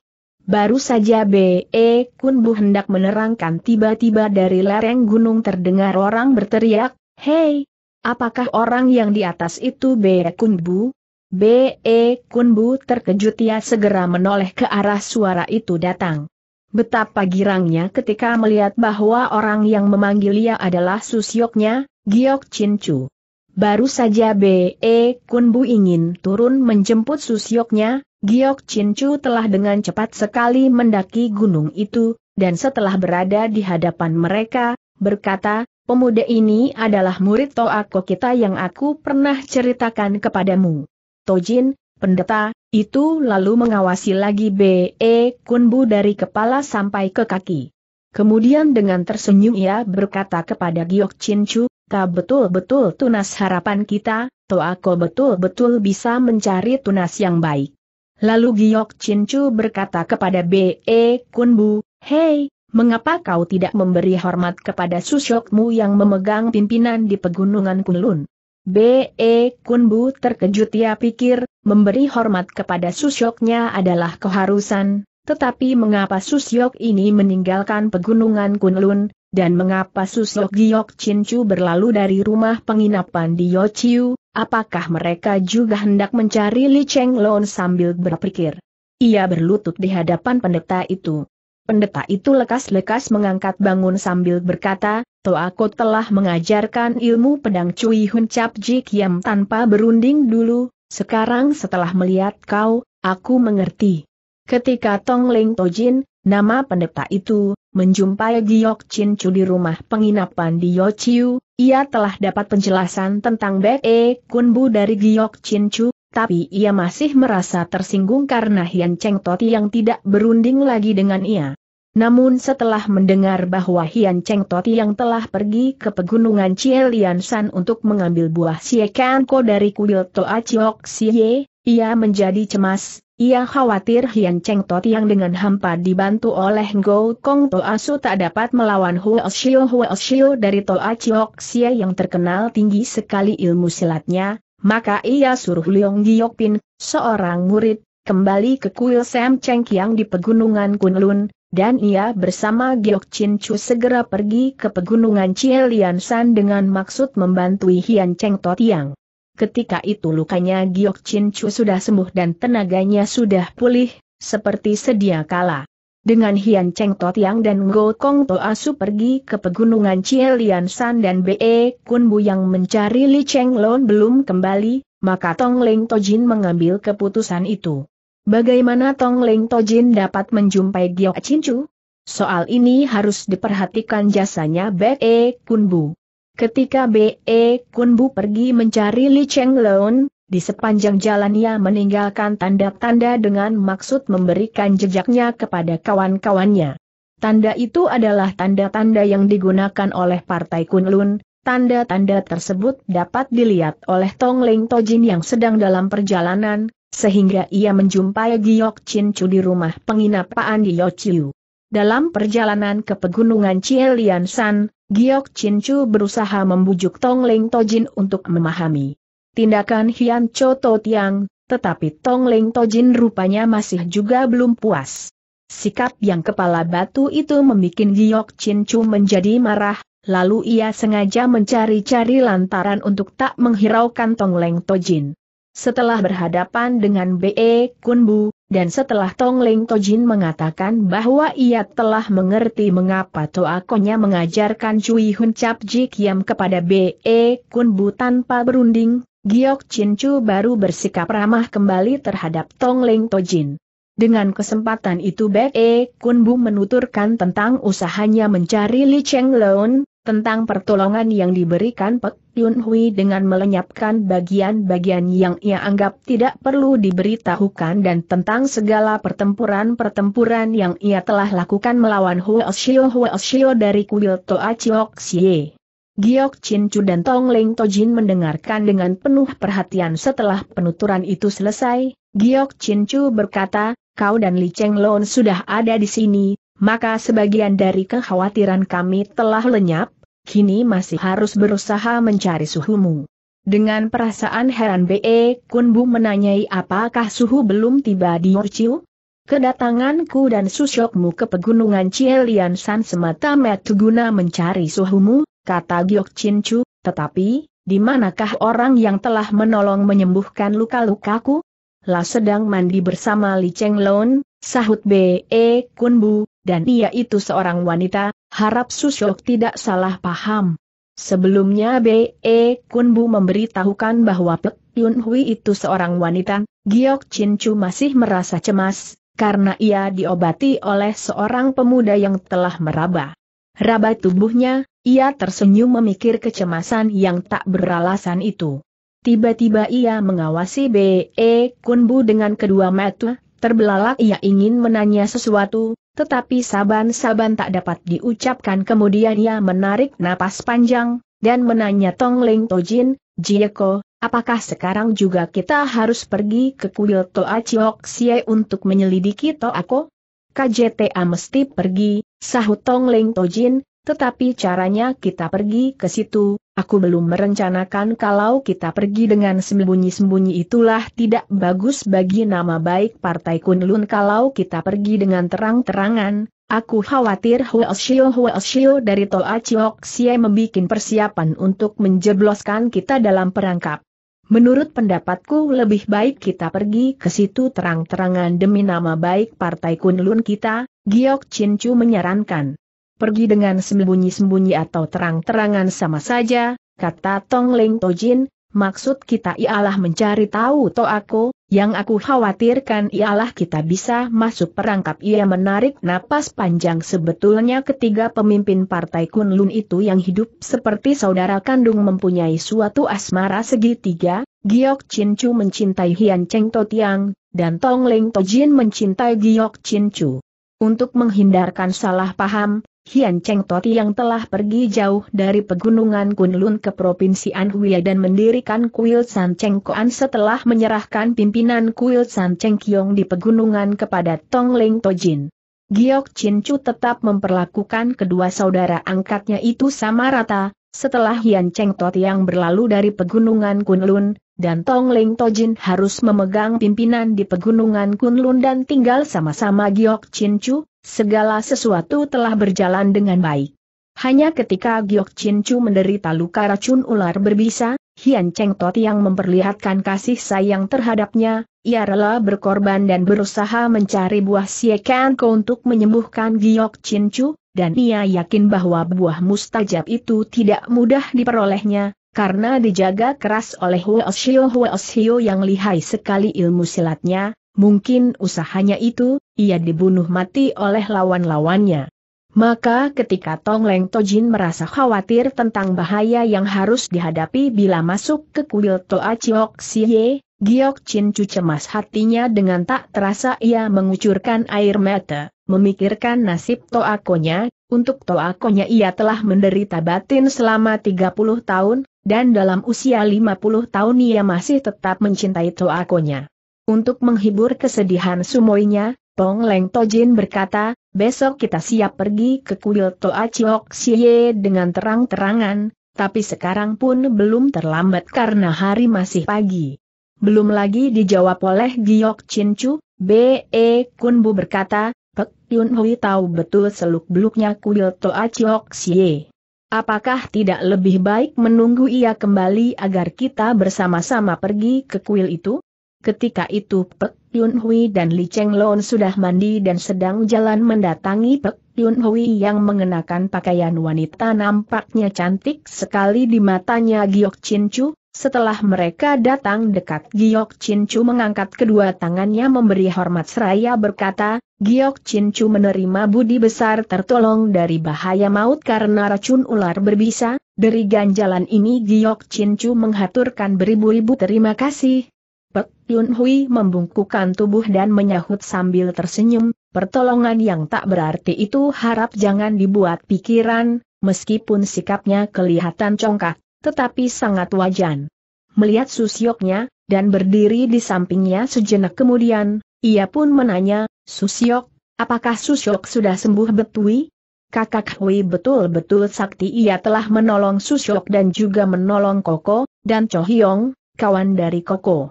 Baru saja B.E. Kunbu hendak menerangkan tiba-tiba dari lereng gunung terdengar orang berteriak, Hei, apakah orang yang di atas itu B.E. Kunbu? B.E. Kunbu terkejut ia segera menoleh ke arah suara itu datang. Betapa girangnya ketika melihat bahwa orang yang memanggil ia adalah susyoknya, Giok Chincu. Baru saja B.E. Kunbu ingin turun menjemput susyoknya, Giok Chin Chu telah dengan cepat sekali mendaki gunung itu, dan setelah berada di hadapan mereka, berkata, pemuda ini adalah murid Toako kita yang aku pernah ceritakan kepadamu. Tojin, pendeta, itu lalu mengawasi lagi B.E. Kunbu dari kepala sampai ke kaki. Kemudian dengan tersenyum ia berkata kepada Giok Chin Chu, betul-betul tunas harapan kita, Toako betul-betul bisa mencari tunas yang baik. Lalu Giok Cinchu berkata kepada B.E. Kunbu, Hei, mengapa kau tidak memberi hormat kepada susyokmu yang memegang pimpinan di pegunungan Kunlun? B.E. Kunbu terkejut ia pikir, memberi hormat kepada susyoknya adalah keharusan, tetapi mengapa Susyok ini meninggalkan pegunungan Kunlun, dan mengapa Susok Giok Chinchu berlalu dari rumah penginapan di Yociu, apakah mereka juga hendak mencari Li Cheng Lon sambil berpikir. Ia berlutut di hadapan pendeta itu. Pendeta itu lekas-lekas mengangkat bangun sambil berkata, aku telah mengajarkan ilmu pedang Cui Hun Cap Jik tanpa berunding dulu, sekarang setelah melihat kau, aku mengerti. Ketika Tong Ling Tojin, Nama pendeta itu, menjumpai Giok Chin Chu di rumah penginapan di Yochiu, ia telah dapat penjelasan tentang Bek E Kunbu dari Giok Chin Chu, tapi ia masih merasa tersinggung karena Hian Cheng Toti yang tidak berunding lagi dengan ia. Namun setelah mendengar bahwa Hian Cheng Toti yang telah pergi ke pegunungan Chielian San untuk mengambil buah siekanko dari kuil Toa Chiok Siye, ia menjadi cemas, ia khawatir Hian Cheng Toti yang dengan hampa dibantu oleh Ngo Kong Toa Su tak dapat melawan Huo Shio Huo Shio dari Toa Chiok Siye yang terkenal tinggi sekali ilmu silatnya, maka ia suruh Leong Giok Pin, seorang murid, kembali ke kuil Sam Cheng Kiang di pegunungan Kunlun, dan ia bersama Giok Chin Chu segera pergi ke pegunungan Chielian San dengan maksud membantu Hian Cheng Totiang. Ketika itu lukanya Giok Chin Chu sudah sembuh dan tenaganya sudah pulih, seperti sedia kala. Dengan Hian Cheng Totiang dan Ngo Kong To Asu pergi ke pegunungan Chielian San dan Be Kun Bu yang mencari Li Cheng Lon belum kembali, maka Tong Leng Tojin mengambil keputusan itu. Bagaimana Tong Leng Tojin dapat menjumpai Gio Cincu? Soal ini harus diperhatikan jasanya B.E. Kunbu. Ketika B.E. Kunbu pergi mencari Li Cheng Leon, di sepanjang jalan ia meninggalkan tanda-tanda dengan maksud memberikan jejaknya kepada kawan-kawannya. Tanda itu adalah tanda-tanda yang digunakan oleh Partai Kunlun, tanda-tanda tersebut dapat dilihat oleh Tong Leng Tojin yang sedang dalam perjalanan, sehingga ia menjumpai Giok Chin Chu di rumah penginapan di Yociu. Dalam perjalanan ke pegunungan Chielian San, Giok Chin Chu berusaha membujuk Tong Leng Tojin untuk memahami tindakan Hian Cho To Tiang, tetapi Tong Leng Tojin rupanya masih juga belum puas. Sikap yang kepala batu itu membuat Giok Chin Chu menjadi marah, lalu ia sengaja mencari-cari lantaran untuk tak menghiraukan Tong Leng Tojin. Setelah berhadapan dengan B.E. Kunbu, dan setelah Tong Leng Tojin mengatakan bahwa ia telah mengerti mengapa Toakonya mengajarkan Cui Hun Cap Ji Kiam kepada B.E. Kunbu tanpa berunding, Giok Chin Chu baru bersikap ramah kembali terhadap Tong Leng Tojin. Dengan kesempatan itu Be Kunbu menuturkan tentang usahanya mencari Li Cheng Loan, tentang pertolongan yang diberikan Pek Yun Hui dengan melenyapkan bagian-bagian yang ia anggap tidak perlu diberitahukan dan tentang segala pertempuran-pertempuran yang ia telah lakukan melawan Huo Xiao Huo Xiao dari kuil Toa Chiok Xie. Giok Chin Chu dan Tong Leng Tojin mendengarkan dengan penuh perhatian setelah penuturan itu selesai, Giok Chin Chu berkata, kau dan Li Cheng Lon sudah ada di sini, maka sebagian dari kekhawatiran kami telah lenyap, kini masih harus berusaha mencari suhumu. Dengan perasaan heran B.E. Kunbu menanyai apakah suhu belum tiba di Orchiu? Kedatanganku dan susyokmu ke pegunungan Cielian San semata metu guna mencari suhumu, kata Giok Cincu, tetapi, di manakah orang yang telah menolong menyembuhkan luka-lukaku? Lah sedang mandi bersama Li Cheng Lon, Sahut B.E. E, Kunbu, dan ia itu seorang wanita, harap Susyok tidak salah paham. Sebelumnya B.E. E, Kunbu memberitahukan bahwa Pek Yun Hui itu seorang wanita, Giok Chin Chu masih merasa cemas, karena ia diobati oleh seorang pemuda yang telah meraba. Raba tubuhnya, ia tersenyum memikir kecemasan yang tak beralasan itu. Tiba-tiba ia mengawasi B.E. E, Kunbu dengan kedua mata, Terbelalak ia ingin menanya sesuatu, tetapi saban-saban tak dapat diucapkan kemudian ia menarik napas panjang, dan menanya Tong Ling Tojin, Jieko, apakah sekarang juga kita harus pergi ke kuil Toa Chiok Xie untuk menyelidiki Toako? KJTA mesti pergi, sahut Tong Ling Tojin, tetapi caranya kita pergi ke situ, Aku belum merencanakan kalau kita pergi dengan sembunyi-sembunyi itulah tidak bagus bagi nama baik Partai Kunlun kalau kita pergi dengan terang-terangan. Aku khawatir Huo Xiu dari Toa Chiok Xie membuat persiapan untuk menjebloskan kita dalam perangkap. Menurut pendapatku lebih baik kita pergi ke situ terang-terangan demi nama baik Partai Kunlun kita, Giok Chin Chu menyarankan pergi dengan sembunyi-sembunyi atau terang-terangan sama saja, kata Tong Leng Tojin, maksud kita ialah mencari tahu to aku, yang aku khawatirkan ialah kita bisa masuk perangkap ia menarik napas panjang sebetulnya ketiga pemimpin partai Kunlun itu yang hidup seperti saudara kandung mempunyai suatu asmara segitiga, Giok Chin Chu mencintai Hian Cheng To Tiang, dan Tong Leng To Jin mencintai Giok Chin Chu. Untuk menghindarkan salah paham, Hian Cheng Toti yang telah pergi jauh dari pegunungan Kunlun ke Provinsi Anhui dan mendirikan kuil San Cheng Koan setelah menyerahkan pimpinan kuil San Cheng Kiong di pegunungan kepada Tong Leng Tojin. Giok Chin Chu tetap memperlakukan kedua saudara angkatnya itu sama rata, setelah Hian Cheng Toti yang berlalu dari pegunungan Kunlun, dan Tong Leng Tojin harus memegang pimpinan di pegunungan Kunlun dan tinggal sama-sama Giok Chin Chu, Segala sesuatu telah berjalan dengan baik. Hanya ketika Giok Chin Chu menderita luka racun ular berbisa, Hian Cheng Tot yang memperlihatkan kasih sayang terhadapnya, ia rela berkorban dan berusaha mencari buah siekan untuk menyembuhkan Giok Chin Chu, dan ia yakin bahwa buah mustajab itu tidak mudah diperolehnya, karena dijaga keras oleh Huo Shio Huo Shio yang lihai sekali ilmu silatnya, mungkin usahanya itu, ia dibunuh mati oleh lawan-lawannya. Maka ketika Tong Leng Tojin merasa khawatir tentang bahaya yang harus dihadapi bila masuk ke kuil Toa Chiok Siye, Giok Chin Chu cemas hatinya dengan tak terasa ia mengucurkan air mata, memikirkan nasib Konya. untuk Konya ia telah menderita batin selama 30 tahun, dan dalam usia 50 tahun ia masih tetap mencintai Konya. Untuk menghibur kesedihan sumoinya, Pong Leng Tojin berkata, besok kita siap pergi ke kuil Toa Chiok Xie dengan terang-terangan, tapi sekarang pun belum terlambat karena hari masih pagi. Belum lagi dijawab oleh Giok Chin Chu, B.E. E Kun Bu berkata, Pek Yun Hui tahu betul seluk-beluknya kuil Toa Chiok Xie. Apakah tidak lebih baik menunggu ia kembali agar kita bersama-sama pergi ke kuil itu? Ketika itu Pek Yun Hui dan Li Cheng Lon sudah mandi dan sedang jalan mendatangi Pek Yun Hui yang mengenakan pakaian wanita nampaknya cantik sekali di matanya Giok Chin Chu. Setelah mereka datang dekat Giok Chin Chu mengangkat kedua tangannya memberi hormat seraya berkata, Giok Chin Chu menerima budi besar tertolong dari bahaya maut karena racun ular berbisa, dari ganjalan ini Giok Chin Chu menghaturkan beribu-ribu terima kasih, Pek Yun Hui membungkukkan tubuh dan menyahut sambil tersenyum, pertolongan yang tak berarti itu harap jangan dibuat pikiran, meskipun sikapnya kelihatan congkak, tetapi sangat wajan. Melihat Susyoknya, dan berdiri di sampingnya sejenak kemudian, ia pun menanya, Susyok, apakah Susyok sudah sembuh betui? Kakak Hui betul-betul sakti ia telah menolong Susyok dan juga menolong Koko, dan Cho Hyong, kawan dari Koko.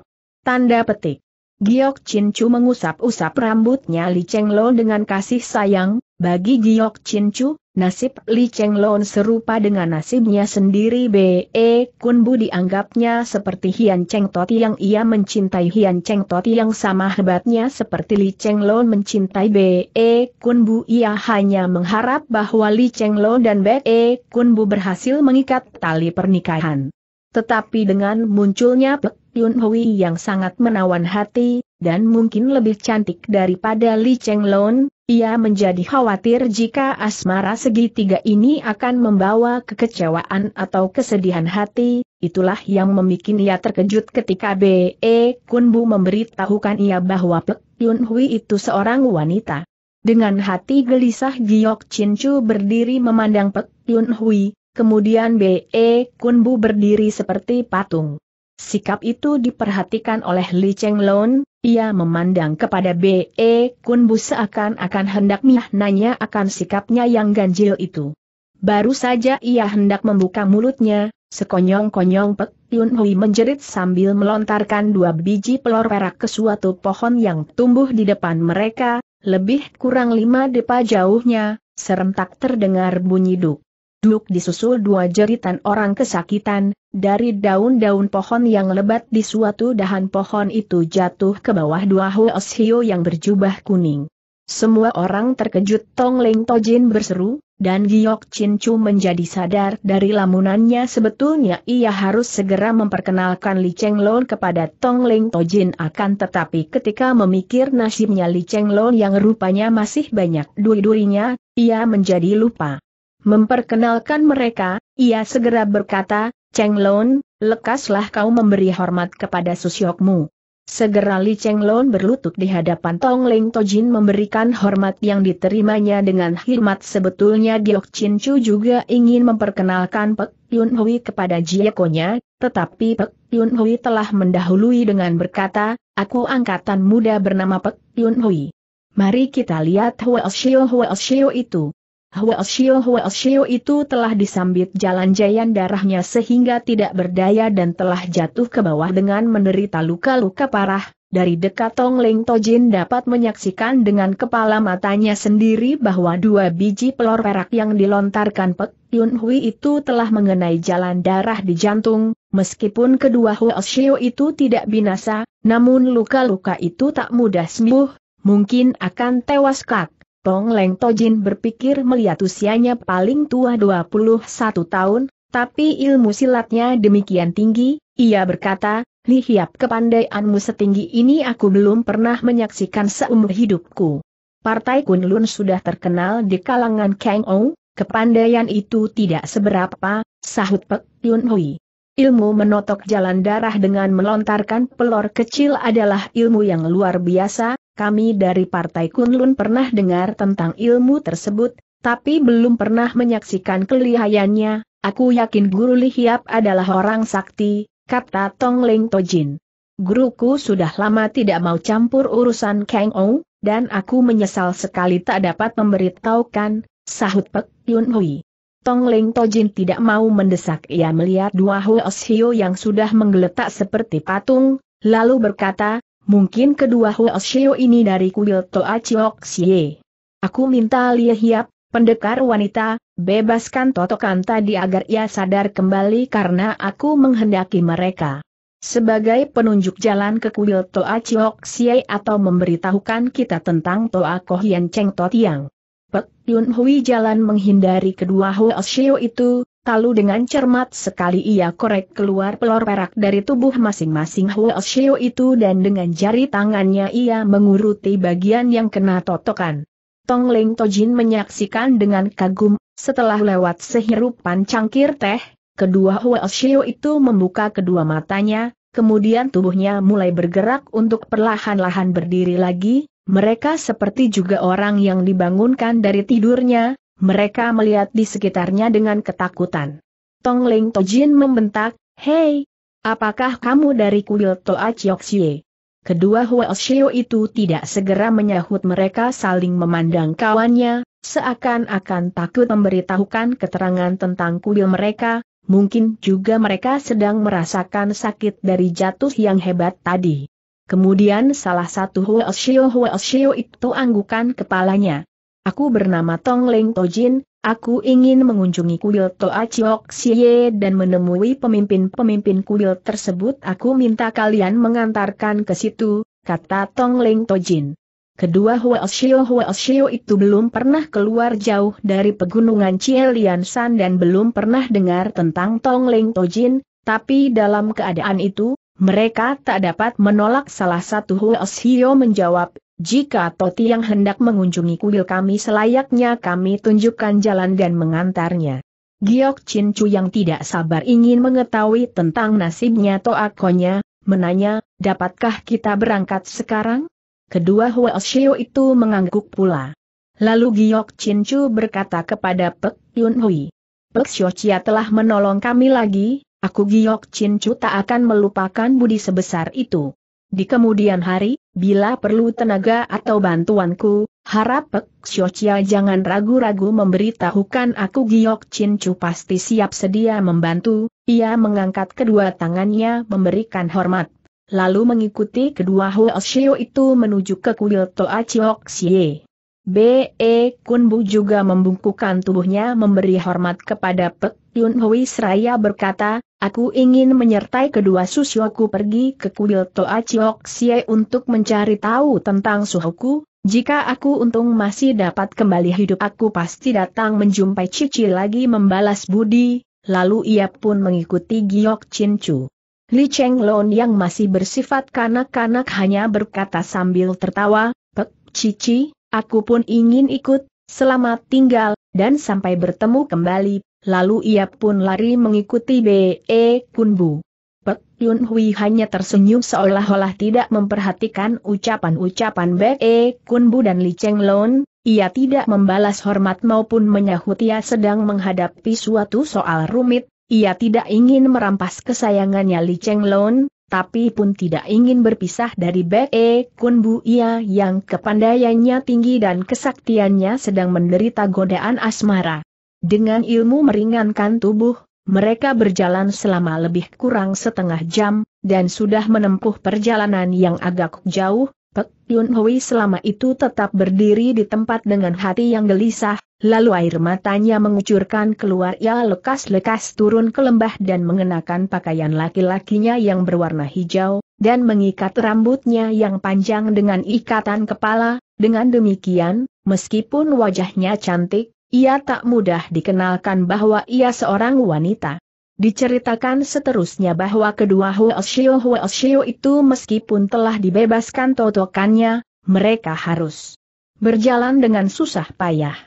Tanda petik. Giok Chin Chu mengusap-usap rambutnya Li Cheng Lon dengan kasih sayang, bagi Giok Chin Chu, nasib Li Cheng Lon serupa dengan nasibnya sendiri B.E. E Kun Bu dianggapnya seperti Hian Cheng Toti yang ia mencintai Hian Cheng Toti yang sama hebatnya seperti Li Cheng Lon mencintai B.E. E Kun Bu ia hanya mengharap bahwa Li Cheng Lon dan B.E. E Kun Bu berhasil mengikat tali pernikahan. Tetapi dengan munculnya Yun Hui yang sangat menawan hati, dan mungkin lebih cantik daripada Li Cheng Lon, ia menjadi khawatir jika asmara segitiga ini akan membawa kekecewaan atau kesedihan hati, itulah yang membuat ia terkejut ketika B.E. Kunbu memberitahukan ia bahwa Pek Yun Hui itu seorang wanita. Dengan hati gelisah Giok Chin Chu berdiri memandang Pek Yun Hui, kemudian B.E. Kunbu berdiri seperti patung. Sikap itu diperhatikan oleh Li Cheng Lon, ia memandang kepada B.E. Kun Bu seakan-akan hendak nanya akan sikapnya yang ganjil itu. Baru saja ia hendak membuka mulutnya, sekonyong-konyong Pek Yun Hui menjerit sambil melontarkan dua biji pelor perak ke suatu pohon yang tumbuh di depan mereka, lebih kurang lima depa jauhnya, serentak terdengar bunyi duk duk disusul dua jeritan orang kesakitan, dari daun-daun pohon yang lebat di suatu dahan pohon itu jatuh ke bawah dua Hwashio yang berjubah kuning. Semua orang terkejut Tong Leng Tojin berseru, dan Giok Chin Chu menjadi sadar dari lamunannya sebetulnya ia harus segera memperkenalkan Li Cheng Lon kepada Tong Leng Tojin akan tetapi ketika memikir nasibnya Li Cheng Lon yang rupanya masih banyak duri-durinya, ia menjadi lupa. Memperkenalkan mereka, ia segera berkata, Cheng Lon, lekaslah kau memberi hormat kepada susyokmu. Segera Li Cheng Lon berlutut di hadapan Tong Leng Tojin memberikan hormat yang diterimanya dengan hormat sebetulnya Giok Chin Chu juga ingin memperkenalkan Pek Yun Hui kepada Jiekonya, tetapi Pek Yun Hui telah mendahului dengan berkata, aku angkatan muda bernama Pek Yun Hui. Mari kita lihat Hua Shio Hua Shio itu. Hua Hua Huasio itu telah disambit jalan jayan darahnya sehingga tidak berdaya dan telah jatuh ke bawah dengan menderita luka-luka parah. Dari dekat Tong Ling Tojin dapat menyaksikan dengan kepala matanya sendiri bahwa dua biji pelor perak yang dilontarkan Pek Yun Hui itu telah mengenai jalan darah di jantung, meskipun kedua Hua Huasio itu tidak binasa, namun luka-luka itu tak mudah sembuh, mungkin akan tewas kak. Tong Leng Tojin berpikir melihat usianya paling tua 21 tahun, tapi ilmu silatnya demikian tinggi, ia berkata, Lihiap kepandaianmu setinggi ini aku belum pernah menyaksikan seumur hidupku. Partai Kunlun sudah terkenal di kalangan Kang Ou, kepandaian itu tidak seberapa, sahut Pek Yun Hui. Ilmu menotok jalan darah dengan melontarkan pelor kecil adalah ilmu yang luar biasa, kami dari Partai Kunlun pernah dengar tentang ilmu tersebut, tapi belum pernah menyaksikan kelihayannya. Aku yakin Guru Lihiap adalah orang sakti, kata Tong Ling Tojin. Guruku sudah lama tidak mau campur urusan Kang Ou, dan aku menyesal sekali tak dapat memberitahukan, sahut Pek Yun Hui. Tong Ling Tojin tidak mau mendesak ia melihat dua Huo Hio yang sudah menggeletak seperti patung, lalu berkata, Mungkin kedua Huo Huoshio ini dari kuil Toa Chiok Xie. Aku minta Lia Hiap, pendekar wanita, bebaskan totokan tadi agar ia sadar kembali karena aku menghendaki mereka. Sebagai penunjuk jalan ke kuil Toa Chiok Xie atau memberitahukan kita tentang Toa Kohian Cheng Totiang. Pek Yun Hui jalan menghindari kedua Huo Huoshio itu, lalu dengan cermat sekali ia korek keluar pelor perak dari tubuh masing-masing Huo Shio itu dan dengan jari tangannya ia menguruti bagian yang kena totokan. Tong Ling Tojin menyaksikan dengan kagum, setelah lewat sehirupan cangkir teh, kedua Huo Shio itu membuka kedua matanya, kemudian tubuhnya mulai bergerak untuk perlahan-lahan berdiri lagi, mereka seperti juga orang yang dibangunkan dari tidurnya, mereka melihat di sekitarnya dengan ketakutan. Tong Ling Tojin membentak, Hei, apakah kamu dari kuil Toa Chiokxie? Kedua Huo Shio itu tidak segera menyahut mereka saling memandang kawannya, seakan-akan takut memberitahukan keterangan tentang kuil mereka, mungkin juga mereka sedang merasakan sakit dari jatuh yang hebat tadi. Kemudian salah satu Huo Huoshio itu anggukan kepalanya. Aku bernama Tong Leng Tojin, aku ingin mengunjungi kuil Toa Chiok Siye dan menemui pemimpin-pemimpin kuil tersebut. Aku minta kalian mengantarkan ke situ, kata Tong Leng Tojin. Kedua Hua Huoshio itu belum pernah keluar jauh dari pegunungan Chielian San dan belum pernah dengar tentang Tong Leng Tojin, tapi dalam keadaan itu, mereka tak dapat menolak salah satu Huoshio menjawab, jika Toti yang hendak mengunjungi kuil kami selayaknya kami tunjukkan jalan dan mengantarnya. Giok Chin Chu yang tidak sabar ingin mengetahui tentang nasibnya Toakonya, menanya, dapatkah kita berangkat sekarang? Kedua Hua Shio itu mengangguk pula. Lalu Giok Chin Chu berkata kepada Pek Yun Hui, Pek Shio Chia telah menolong kami lagi, aku Giok Chin Chu tak akan melupakan budi sebesar itu. Di kemudian hari, bila perlu tenaga atau bantuanku, harap Pek Xiochia jangan ragu-ragu memberitahukan aku Giok Chin Chu pasti siap sedia membantu, ia mengangkat kedua tangannya memberikan hormat. Lalu mengikuti kedua Huo Hoshio itu menuju ke kuil Toa Chiok Xie. B.E. Kunbu juga membungkukkan tubuhnya memberi hormat kepada Pek Yun Hui seraya berkata, Aku ingin menyertai kedua susuku pergi ke kuil Toa Chiok Sie untuk mencari tahu tentang suhuku, jika aku untung masih dapat kembali hidup aku pasti datang menjumpai Cici lagi membalas budi, lalu ia pun mengikuti Giok Chin Chu. Li Cheng Lon yang masih bersifat kanak-kanak hanya berkata sambil tertawa, Pek, Cici, aku pun ingin ikut, selamat tinggal, dan sampai bertemu kembali, Lalu ia pun lari mengikuti B.E. Kunbu. Pek Yun Hui hanya tersenyum seolah-olah tidak memperhatikan ucapan-ucapan B.E. Kunbu dan Li Cheng Lon, ia tidak membalas hormat maupun menyahut ia sedang menghadapi suatu soal rumit, ia tidak ingin merampas kesayangannya Li Cheng Lon, tapi pun tidak ingin berpisah dari Be Kunbu ia yang kepandaiannya tinggi dan kesaktiannya sedang menderita godaan asmara. Dengan ilmu meringankan tubuh, mereka berjalan selama lebih kurang setengah jam, dan sudah menempuh perjalanan yang agak jauh, Pek Yun Hui selama itu tetap berdiri di tempat dengan hati yang gelisah, lalu air matanya mengucurkan keluar ia lekas-lekas turun ke lembah dan mengenakan pakaian laki-lakinya yang berwarna hijau, dan mengikat rambutnya yang panjang dengan ikatan kepala, dengan demikian, meskipun wajahnya cantik, ia tak mudah dikenalkan bahwa ia seorang wanita. Diceritakan seterusnya bahwa kedua Huoshio-Huoshio itu meskipun telah dibebaskan totokannya, mereka harus berjalan dengan susah payah.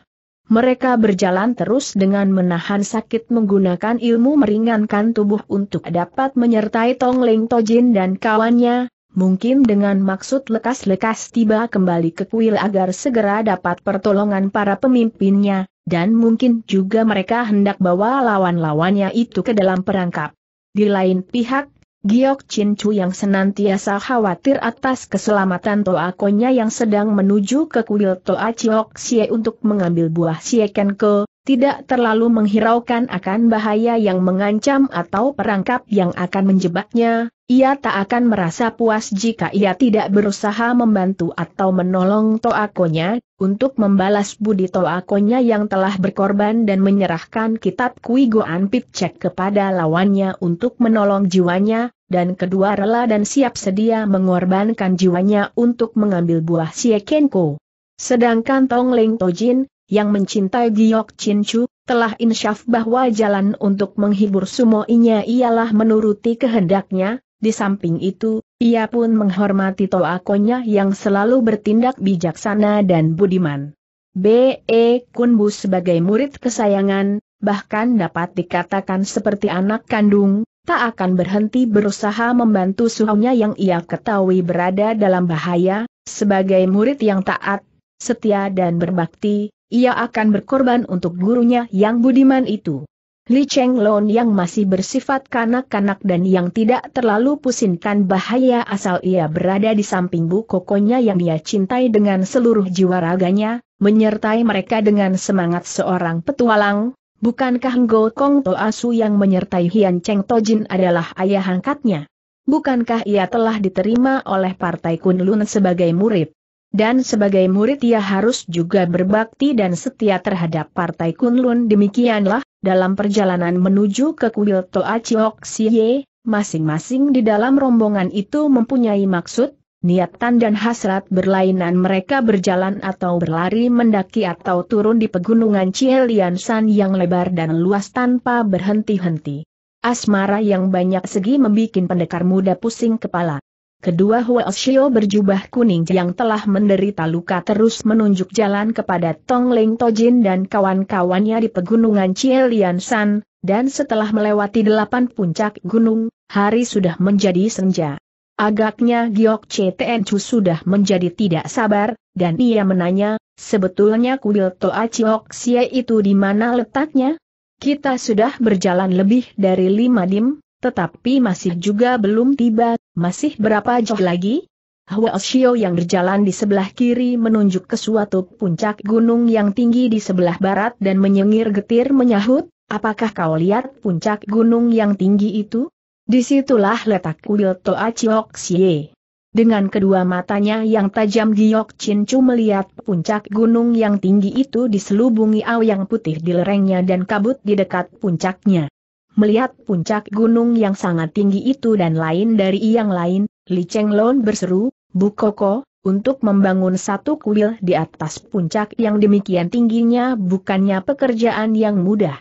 Mereka berjalan terus dengan menahan sakit menggunakan ilmu meringankan tubuh untuk dapat menyertai Tong Leng Tojin dan kawannya, mungkin dengan maksud lekas-lekas tiba kembali ke kuil agar segera dapat pertolongan para pemimpinnya, dan mungkin juga mereka hendak bawa lawan-lawannya itu ke dalam perangkap. Di lain pihak, Giok Chin Chu yang senantiasa khawatir atas keselamatan Toakonya yang sedang menuju ke kuil Toa Chiok Xie untuk mengambil buah Xie Ken Ke, tidak terlalu menghiraukan akan bahaya yang mengancam atau perangkap yang akan menjebaknya, ia tak akan merasa puas jika ia tidak berusaha membantu atau menolong Toakonya, untuk membalas budi Toakonya yang telah berkorban dan menyerahkan kitab Kui Goan Picek kepada lawannya untuk menolong jiwanya, dan kedua rela dan siap sedia mengorbankan jiwanya untuk mengambil buah Siekenko. Sedangkan Tong Leng Tojin, yang mencintai Giok Chin Chu, telah insyaf bahwa jalan untuk menghibur sumoinya ialah menuruti kehendaknya, di samping itu, ia pun menghormati toakonya yang selalu bertindak bijaksana dan budiman. B.E. Kunbu sebagai murid kesayangan, bahkan dapat dikatakan seperti anak kandung, tak akan berhenti berusaha membantu suhunya yang ia ketahui berada dalam bahaya, sebagai murid yang taat, setia dan berbakti, ia akan berkorban untuk gurunya yang budiman itu. Li Cheng Lon yang masih bersifat kanak-kanak dan yang tidak terlalu pusingkan bahaya asal ia berada di samping bu kokonya yang ia cintai dengan seluruh jiwa raganya, menyertai mereka dengan semangat seorang petualang, bukankah Ngo Kong To Asu yang menyertai Hian Cheng To Jin adalah ayah angkatnya? Bukankah ia telah diterima oleh Partai Kunlun sebagai murid? dan sebagai murid ia harus juga berbakti dan setia terhadap Partai Kunlun demikianlah, dalam perjalanan menuju ke kuil Toa Chiok Siye, masing-masing di dalam rombongan itu mempunyai maksud, niatan dan hasrat berlainan mereka berjalan atau berlari mendaki atau turun di pegunungan Chielian San yang lebar dan luas tanpa berhenti-henti. Asmara yang banyak segi membuat pendekar muda pusing kepala. Kedua Xiao berjubah kuning yang telah menderita luka terus menunjuk jalan kepada Tong Ling Tojin dan kawan-kawannya di pegunungan Cielian San, dan setelah melewati delapan puncak gunung, hari sudah menjadi senja. Agaknya Giok Ctn Chu sudah menjadi tidak sabar, dan ia menanya, sebetulnya kuil Toa Chiok Xie itu di mana letaknya? Kita sudah berjalan lebih dari lima dim, tetapi masih juga belum tiba masih berapa jauh lagi? Hua Shio yang berjalan di sebelah kiri menunjuk ke suatu puncak gunung yang tinggi di sebelah barat dan menyengir getir menyahut, apakah kau lihat puncak gunung yang tinggi itu? Disitulah letak kuil Toa Chiok Xie. Dengan kedua matanya yang tajam Giok Chin Chu melihat puncak gunung yang tinggi itu diselubungi awyang putih di lerengnya dan kabut di dekat puncaknya. Melihat puncak gunung yang sangat tinggi itu dan lain dari yang lain, Li Cheng Lon berseru, Bu Koko, untuk membangun satu kuil di atas puncak yang demikian tingginya bukannya pekerjaan yang mudah.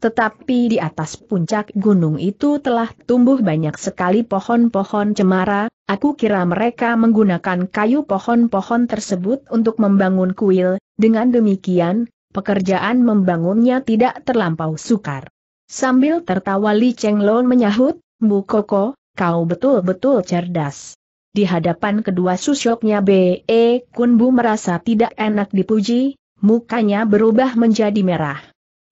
Tetapi di atas puncak gunung itu telah tumbuh banyak sekali pohon-pohon cemara, aku kira mereka menggunakan kayu pohon-pohon tersebut untuk membangun kuil, dengan demikian, pekerjaan membangunnya tidak terlampau sukar. Sambil tertawa Li Cheng Lon menyahut, Bu Koko, kau betul-betul cerdas. Di hadapan kedua susyoknya B.E. Kun Bu merasa tidak enak dipuji, mukanya berubah menjadi merah.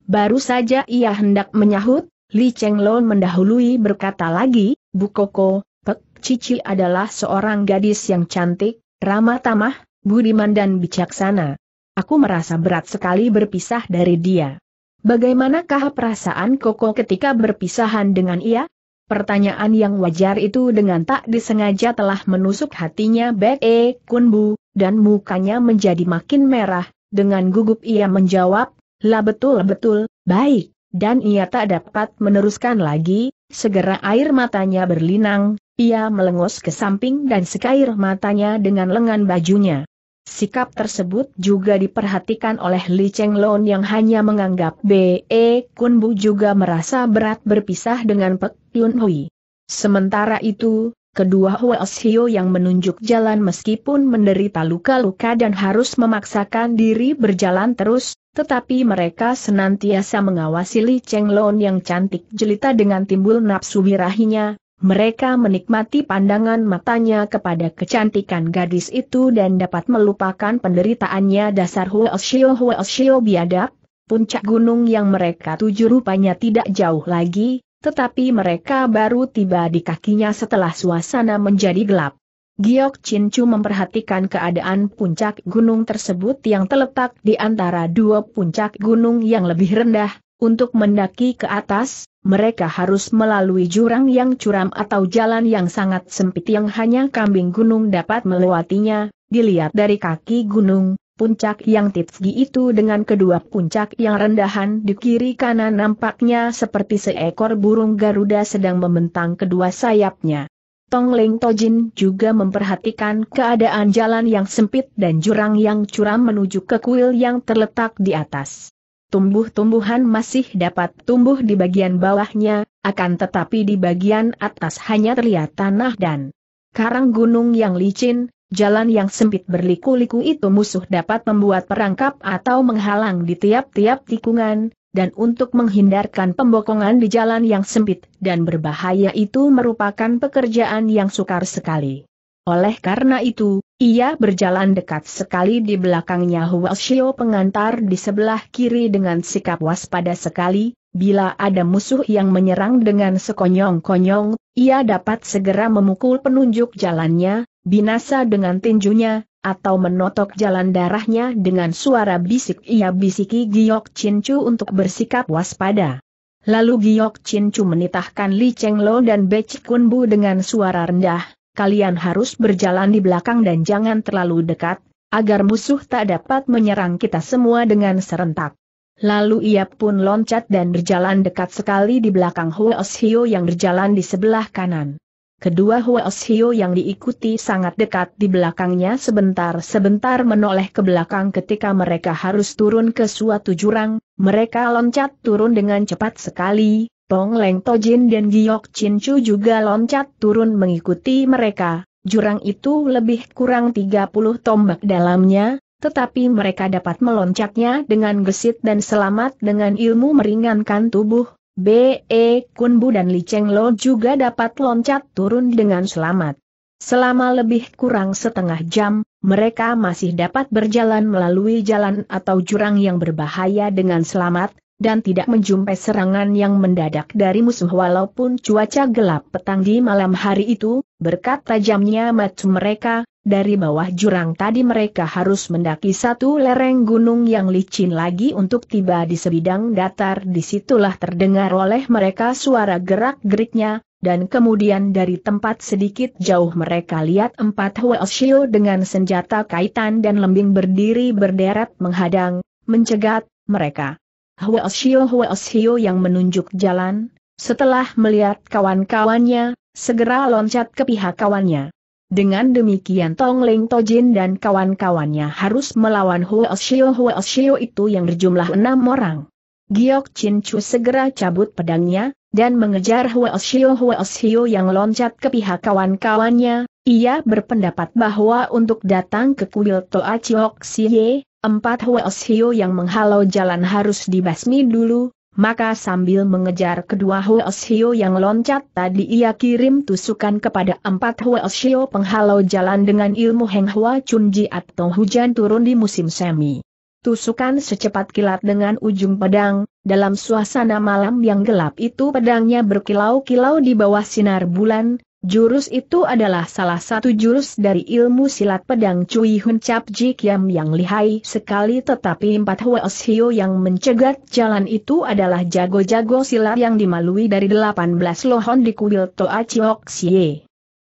Baru saja ia hendak menyahut, Li Cheng Lon mendahului berkata lagi, Bu Koko, Pek Cici adalah seorang gadis yang cantik, ramah tamah, budiman dan bijaksana. Aku merasa berat sekali berpisah dari dia. Bagaimanakah perasaan Koko ketika berpisahan dengan ia? Pertanyaan yang wajar itu dengan tak disengaja telah menusuk hatinya Bek E Kunbu, dan mukanya menjadi makin merah, dengan gugup ia menjawab, lah betul-betul, baik, dan ia tak dapat meneruskan lagi, segera air matanya berlinang, ia melengos ke samping dan sekair matanya dengan lengan bajunya. Sikap tersebut juga diperhatikan oleh Li Cheng Lon yang hanya menganggap B.E. Kun Bu juga merasa berat berpisah dengan Pek Yun Hui. Sementara itu, kedua Huo Hio yang menunjuk jalan meskipun menderita luka-luka dan harus memaksakan diri berjalan terus, tetapi mereka senantiasa mengawasi Li Cheng Lon yang cantik jelita dengan timbul nafsu birahinya, mereka menikmati pandangan matanya kepada kecantikan gadis itu dan dapat melupakan penderitaannya dasar Huoshio Xiao biadab, puncak gunung yang mereka tuju rupanya tidak jauh lagi, tetapi mereka baru tiba di kakinya setelah suasana menjadi gelap. Giok Chu memperhatikan keadaan puncak gunung tersebut yang terletak di antara dua puncak gunung yang lebih rendah, untuk mendaki ke atas, mereka harus melalui jurang yang curam atau jalan yang sangat sempit yang hanya kambing gunung dapat melewatinya, dilihat dari kaki gunung, puncak yang tinggi itu dengan kedua puncak yang rendahan di kiri kanan nampaknya seperti seekor burung Garuda sedang membentang kedua sayapnya. Tong Leng Tojin juga memperhatikan keadaan jalan yang sempit dan jurang yang curam menuju ke kuil yang terletak di atas tumbuh-tumbuhan masih dapat tumbuh di bagian bawahnya, akan tetapi di bagian atas hanya terlihat tanah dan karang gunung yang licin, jalan yang sempit berliku-liku itu musuh dapat membuat perangkap atau menghalang di tiap-tiap tikungan, dan untuk menghindarkan pembokongan di jalan yang sempit dan berbahaya itu merupakan pekerjaan yang sukar sekali. Oleh karena itu, ia berjalan dekat sekali di belakangnya Hua Xiao pengantar di sebelah kiri dengan sikap waspada sekali, bila ada musuh yang menyerang dengan sekonyong-konyong, ia dapat segera memukul penunjuk jalannya, binasa dengan tinjunya, atau menotok jalan darahnya dengan suara bisik ia bisiki Giok Chin untuk bersikap waspada. Lalu Giok Chin menitahkan Li Cheng Lo dan Be Chikun Bu dengan suara rendah, kalian harus berjalan di belakang dan jangan terlalu dekat, agar musuh tak dapat menyerang kita semua dengan serentak. Lalu ia pun loncat dan berjalan dekat sekali di belakang Huos Hio yang berjalan di sebelah kanan. Kedua Huos Hio yang diikuti sangat dekat di belakangnya sebentar-sebentar menoleh ke belakang ketika mereka harus turun ke suatu jurang, mereka loncat turun dengan cepat sekali, Tong Leng Tojin dan Giok Chin Chu juga loncat turun mengikuti mereka. Jurang itu lebih kurang 30 tombak dalamnya, tetapi mereka dapat meloncatnya dengan gesit dan selamat dengan ilmu meringankan tubuh. B.E. Kunbu dan Li Cheng Lo juga dapat loncat turun dengan selamat. Selama lebih kurang setengah jam, mereka masih dapat berjalan melalui jalan atau jurang yang berbahaya dengan selamat, dan tidak menjumpai serangan yang mendadak dari musuh walaupun cuaca gelap petang di malam hari itu, berkat tajamnya mata mereka, dari bawah jurang tadi mereka harus mendaki satu lereng gunung yang licin lagi untuk tiba di sebidang datar disitulah terdengar oleh mereka suara gerak-geriknya, dan kemudian dari tempat sedikit jauh mereka lihat empat Huelshio dengan senjata kaitan dan lembing berdiri berderet menghadang, mencegat, mereka. Hua Osio Hua Osio yang menunjuk jalan, setelah melihat kawan-kawannya, segera loncat ke pihak kawannya. Dengan demikian Tong Leng Tojin dan kawan-kawannya harus melawan Hua Osio Hua Osio itu yang berjumlah enam orang. Giok Chin Chu segera cabut pedangnya, dan mengejar Hua Osio Hua Osio yang loncat ke pihak kawan-kawannya, ia berpendapat bahwa untuk datang ke kuil Toa Chiok Siye, Empat Osio yang menghalau jalan harus dibasmi dulu, maka sambil mengejar kedua Osio yang loncat tadi ia kirim tusukan kepada empat Osio penghalau jalan dengan ilmu Heng Hwa Ji atau hujan turun di musim semi. Tusukan secepat kilat dengan ujung pedang, dalam suasana malam yang gelap itu pedangnya berkilau-kilau di bawah sinar bulan, Jurus itu adalah salah satu jurus dari ilmu silat pedang Cui Hun Cap Ji Kiam yang lihai sekali tetapi empat Huos Hio yang mencegat jalan itu adalah jago-jago silat yang dimalui dari 18 lohon di kuil Toa Chiok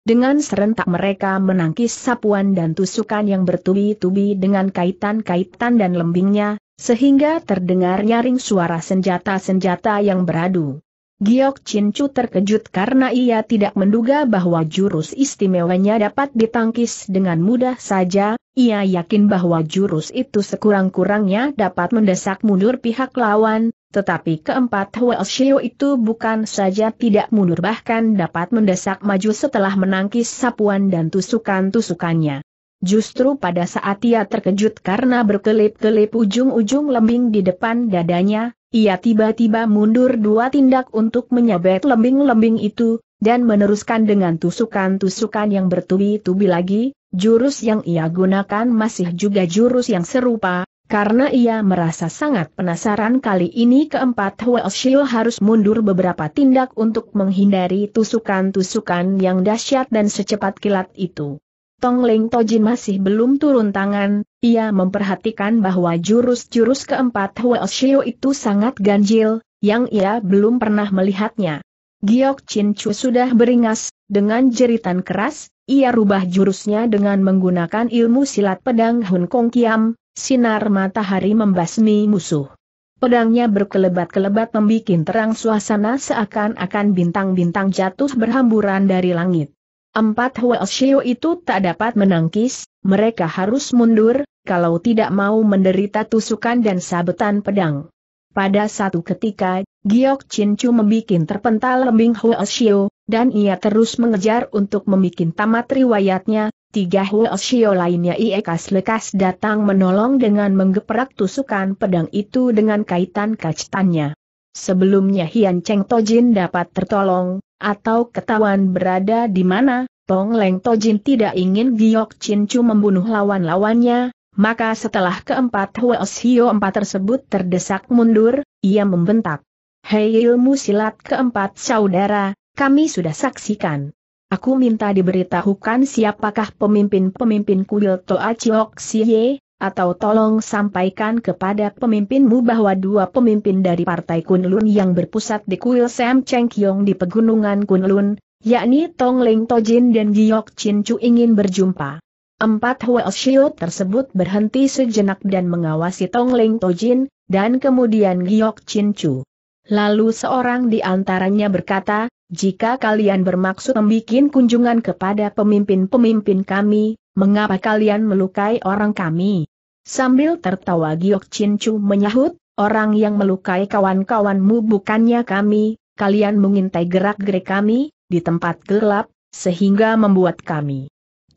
Dengan serentak mereka menangkis sapuan dan tusukan yang bertubi-tubi dengan kaitan-kaitan dan lembingnya, sehingga terdengar nyaring suara senjata-senjata yang beradu. Giok Chin Chu terkejut karena ia tidak menduga bahwa jurus istimewanya dapat ditangkis dengan mudah saja, ia yakin bahwa jurus itu sekurang-kurangnya dapat mendesak mundur pihak lawan, tetapi keempat Hwel itu bukan saja tidak mundur bahkan dapat mendesak maju setelah menangkis sapuan dan tusukan-tusukannya. Justru pada saat ia terkejut karena berkelip-kelip ujung-ujung lembing di depan dadanya, ia tiba-tiba mundur dua tindak untuk menyabet lembing-lembing itu, dan meneruskan dengan tusukan-tusukan yang bertubi-tubi lagi, jurus yang ia gunakan masih juga jurus yang serupa, karena ia merasa sangat penasaran kali ini keempat Huelshio harus mundur beberapa tindak untuk menghindari tusukan-tusukan yang dahsyat dan secepat kilat itu. Tong Leng Tojin masih belum turun tangan, ia memperhatikan bahwa jurus-jurus keempat Huoshio itu sangat ganjil, yang ia belum pernah melihatnya. Giok Chin Chu sudah beringas, dengan jeritan keras, ia rubah jurusnya dengan menggunakan ilmu silat pedang Hun Kong Kiam, sinar matahari membasmi musuh. Pedangnya berkelebat-kelebat membuat terang suasana seakan-akan bintang-bintang jatuh berhamburan dari langit. Empat Huoshio itu tak dapat menangkis, mereka harus mundur, kalau tidak mau menderita tusukan dan sabetan pedang. Pada satu ketika, Giok Chin Chu membuat terpental lembing Huoshio, dan ia terus mengejar untuk membuat tamat riwayatnya, tiga Huo Huoshio lainnya Iekas Lekas datang menolong dengan menggeprak tusukan pedang itu dengan kaitan kacitannya. Sebelumnya Hian Cheng Tojin dapat tertolong, atau ketahuan berada di mana, Tong Leng Tojin tidak ingin Giok Chin Chu membunuh lawan-lawannya, maka setelah keempat Huos Hio empat tersebut terdesak mundur, ia membentak. Hei ilmu silat keempat saudara, kami sudah saksikan. Aku minta diberitahukan siapakah pemimpin-pemimpin kuil Toa Chiok Siye, atau tolong sampaikan kepada pemimpinmu bahwa dua pemimpin dari Partai Kunlun yang berpusat di kuil Sam Cheng Kiong di Pegunungan Kunlun, yakni Tong Ling Tojin dan Giok Chin Chu ingin berjumpa. Empat Huo Shield tersebut berhenti sejenak dan mengawasi Tong Ling Tojin, dan kemudian Giok Chin Chu. Lalu seorang di antaranya berkata, jika kalian bermaksud membuat kunjungan kepada pemimpin-pemimpin kami, mengapa kalian melukai orang kami? Sambil tertawa Giok Chin Chu menyahut, orang yang melukai kawan-kawanmu bukannya kami, kalian mengintai gerak-gerik kami, di tempat gelap, sehingga membuat kami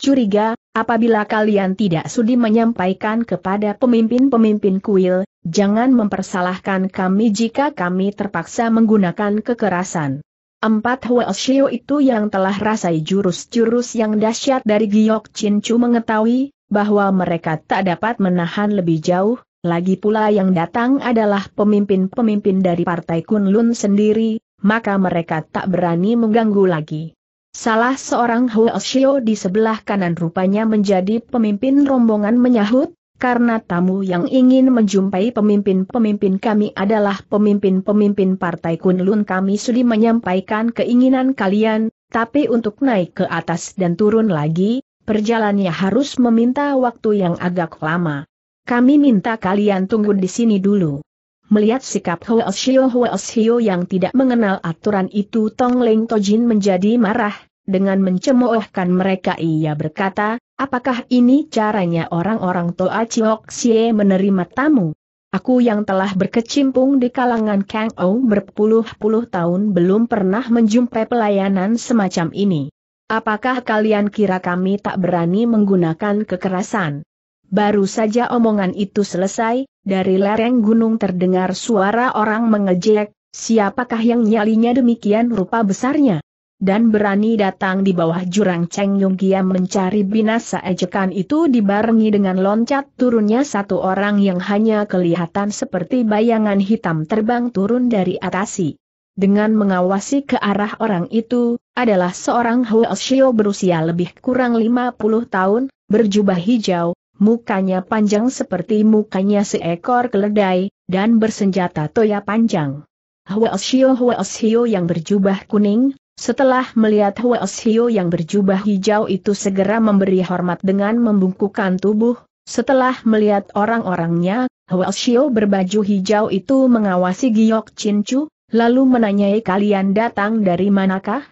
curiga, apabila kalian tidak sudi menyampaikan kepada pemimpin-pemimpin kuil, jangan mempersalahkan kami jika kami terpaksa menggunakan kekerasan. Empat Huelshio itu yang telah rasai jurus-jurus yang dahsyat dari Giok Chin Chu mengetahui, bahwa mereka tak dapat menahan lebih jauh, lagi pula yang datang adalah pemimpin-pemimpin dari Partai Kunlun sendiri, maka mereka tak berani mengganggu lagi. Salah seorang Xiao di sebelah kanan rupanya menjadi pemimpin rombongan menyahut, karena tamu yang ingin menjumpai pemimpin-pemimpin kami adalah pemimpin-pemimpin Partai Kunlun kami sudah menyampaikan keinginan kalian, tapi untuk naik ke atas dan turun lagi, perjalannya harus meminta waktu yang agak lama. Kami minta kalian tunggu di sini dulu. Melihat sikap Huo Oshio Hoel Oshio yang tidak mengenal aturan itu Tong Leng Tojin menjadi marah, dengan mencemoohkan mereka ia berkata, apakah ini caranya orang-orang Toa Chiok Xie menerima tamu? Aku yang telah berkecimpung di kalangan Kang Ou berpuluh-puluh tahun belum pernah menjumpai pelayanan semacam ini. Apakah kalian kira kami tak berani menggunakan kekerasan? Baru saja omongan itu selesai, dari lereng gunung terdengar suara orang mengejek, siapakah yang nyalinya demikian rupa besarnya? Dan berani datang di bawah jurang Cheng Gia mencari binasa ejekan itu dibarengi dengan loncat turunnya satu orang yang hanya kelihatan seperti bayangan hitam terbang turun dari atasi. Dengan mengawasi ke arah orang itu, adalah seorang Xiao berusia lebih kurang 50 tahun, berjubah hijau, mukanya panjang seperti mukanya seekor keledai, dan bersenjata toya panjang. Hua Hua Huoshio yang berjubah kuning, setelah melihat Hua Huoshio yang berjubah hijau itu segera memberi hormat dengan membungkukkan tubuh, setelah melihat orang-orangnya, Hua Huoshio berbaju hijau itu mengawasi Giok Chinchu, lalu menanyai kalian datang dari manakah?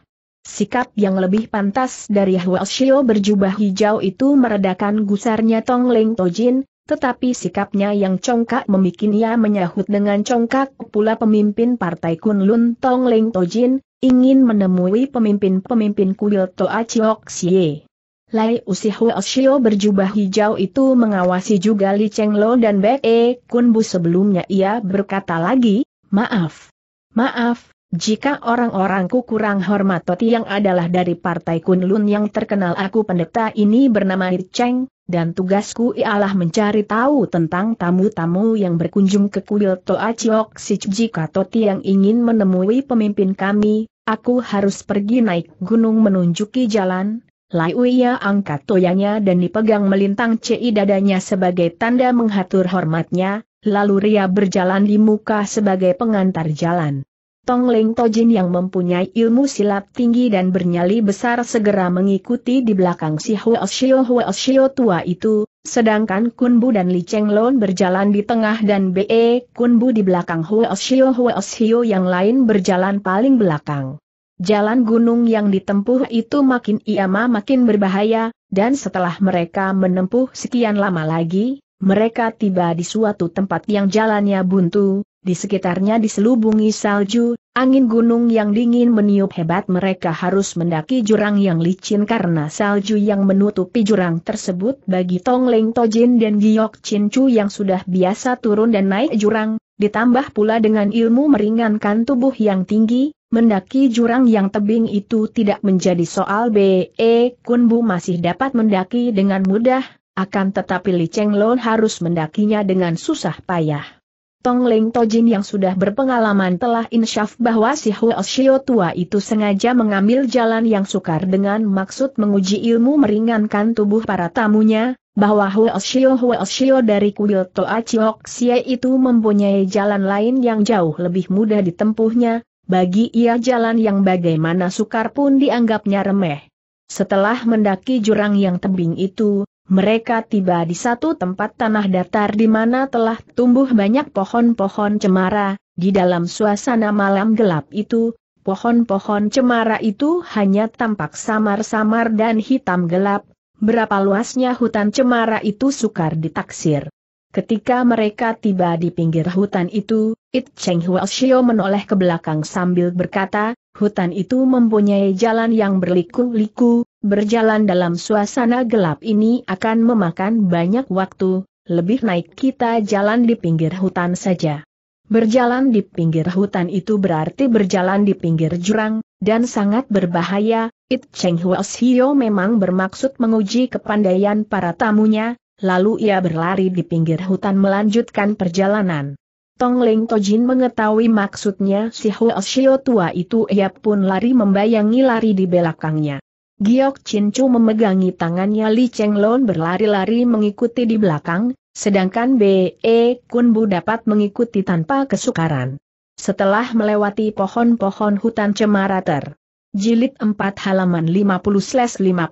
Sikap yang lebih pantas dari Huo Shio berjubah hijau itu meredakan gusarnya Tong Leng Tojin, tetapi sikapnya yang congkak memikirnya menyahut dengan congkak pula pemimpin partai Kunlun Tong Leng Tojin, ingin menemui pemimpin-pemimpin kuil Toa Chiok Xie. Lai Usi Hwa berjubah hijau itu mengawasi juga Li Cheng Lo dan Be E Kun Bu sebelumnya ia berkata lagi, maaf. Maaf, jika orang-orangku kurang hormat Toti yang adalah dari Partai Kunlun yang terkenal aku pendeta ini bernama Cheng, dan tugasku ialah mencari tahu tentang tamu-tamu yang berkunjung ke kuil Toa Chiok Sich. Jika Toti yang ingin menemui pemimpin kami, aku harus pergi naik gunung menunjuki jalan. Lai Uya angkat toyanya dan dipegang melintang Ci dadanya sebagai tanda menghatur hormatnya, lalu Ria berjalan di muka sebagai pengantar jalan. Tong Leng Tojin yang mempunyai ilmu silat tinggi dan bernyali besar segera mengikuti di belakang si Hua Xiao Hua Xiao tua itu, sedangkan Kun Bu dan Li Cheng Lon berjalan di tengah dan Be Kun Bu di belakang Hua Xiao Hua Xiao yang lain berjalan paling belakang. Jalan gunung yang ditempuh itu makin iama makin berbahaya, dan setelah mereka menempuh sekian lama lagi, mereka tiba di suatu tempat yang jalannya buntu, di sekitarnya diselubungi salju, angin gunung yang dingin meniup hebat mereka harus mendaki jurang yang licin karena salju yang menutupi jurang tersebut bagi Tong Leng Tojin dan Giok Chin Chu yang sudah biasa turun dan naik jurang, ditambah pula dengan ilmu meringankan tubuh yang tinggi, Mendaki jurang yang tebing itu tidak menjadi soal B.E. Kunbu masih dapat mendaki dengan mudah, akan tetapi Li Cheng Lon harus mendakinya dengan susah payah. Tong Leng Tojin yang sudah berpengalaman telah insyaf bahwa si Huo Shio tua itu sengaja mengambil jalan yang sukar dengan maksud menguji ilmu meringankan tubuh para tamunya, bahwa Huo Shio Huo Shio dari kuil Toa Chiok Xie itu mempunyai jalan lain yang jauh lebih mudah ditempuhnya, bagi ia jalan yang bagaimana sukar pun dianggapnya remeh. Setelah mendaki jurang yang tebing itu, mereka tiba di satu tempat tanah datar di mana telah tumbuh banyak pohon-pohon cemara, di dalam suasana malam gelap itu, pohon-pohon cemara itu hanya tampak samar-samar dan hitam gelap, berapa luasnya hutan cemara itu sukar ditaksir. Ketika mereka tiba di pinggir hutan itu, It Cheng Huashio menoleh ke belakang sambil berkata, hutan itu mempunyai jalan yang berliku-liku, Berjalan dalam suasana gelap ini akan memakan banyak waktu, lebih naik kita jalan di pinggir hutan saja. Berjalan di pinggir hutan itu berarti berjalan di pinggir jurang, dan sangat berbahaya, It Cheng Huas Hio memang bermaksud menguji kepandaian para tamunya, lalu ia berlari di pinggir hutan melanjutkan perjalanan. Tong Ling Tojin mengetahui maksudnya si Hua Shio tua itu ia pun lari membayangi lari di belakangnya. Giok Chin Chu memegangi tangannya Li Cheng Lon berlari-lari mengikuti di belakang, sedangkan B.E. E Kun Bu dapat mengikuti tanpa kesukaran. Setelah melewati pohon-pohon hutan cemara ter. Jilid 4 halaman 50-51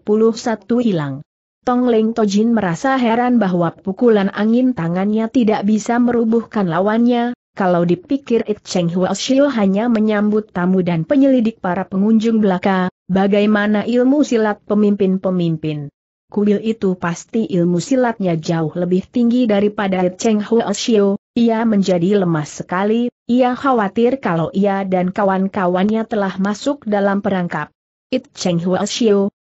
hilang. Tong Leng Tojin merasa heran bahwa pukulan angin tangannya tidak bisa merubuhkan lawannya, kalau dipikir It Cheng Hua Xiu hanya menyambut tamu dan penyelidik para pengunjung belaka, Bagaimana ilmu silat pemimpin-pemimpin? Kuil itu pasti ilmu silatnya jauh lebih tinggi daripada Cheng Huo Xiu, ia menjadi lemas sekali, ia khawatir kalau ia dan kawan-kawannya telah masuk dalam perangkap. It Cheng Huo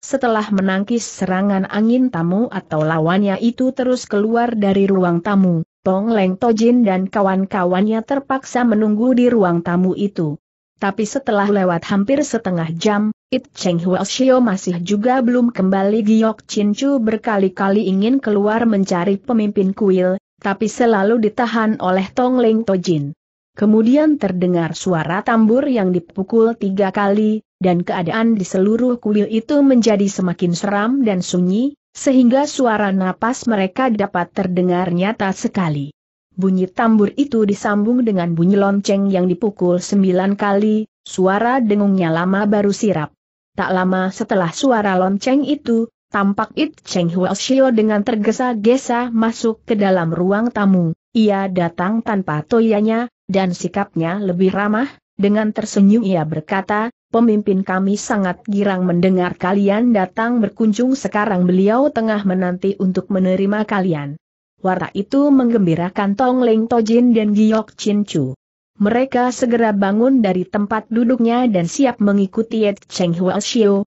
setelah menangkis serangan angin tamu atau lawannya itu terus keluar dari ruang tamu, Tong Leng Tojin dan kawan-kawannya terpaksa menunggu di ruang tamu itu. Tapi setelah lewat hampir setengah jam, It Cheng Xiao masih juga belum kembali Giok Chin Chu berkali-kali ingin keluar mencari pemimpin kuil, tapi selalu ditahan oleh Tong Leng Tojin. Kemudian terdengar suara tambur yang dipukul tiga kali, dan keadaan di seluruh kuil itu menjadi semakin seram dan sunyi, sehingga suara napas mereka dapat terdengar nyata sekali. Bunyi tambur itu disambung dengan bunyi lonceng yang dipukul sembilan kali, suara dengungnya lama baru sirap. Tak lama setelah suara lonceng itu, tampak It Cheng Xiao dengan tergesa-gesa masuk ke dalam ruang tamu. Ia datang tanpa toyanya, dan sikapnya lebih ramah, dengan tersenyum ia berkata, pemimpin kami sangat girang mendengar kalian datang berkunjung sekarang beliau tengah menanti untuk menerima kalian. Warta itu menggembirakan Tong Leng Tojin dan Giok Chin Chu. Mereka segera bangun dari tempat duduknya dan siap mengikuti Ye Cheng Hua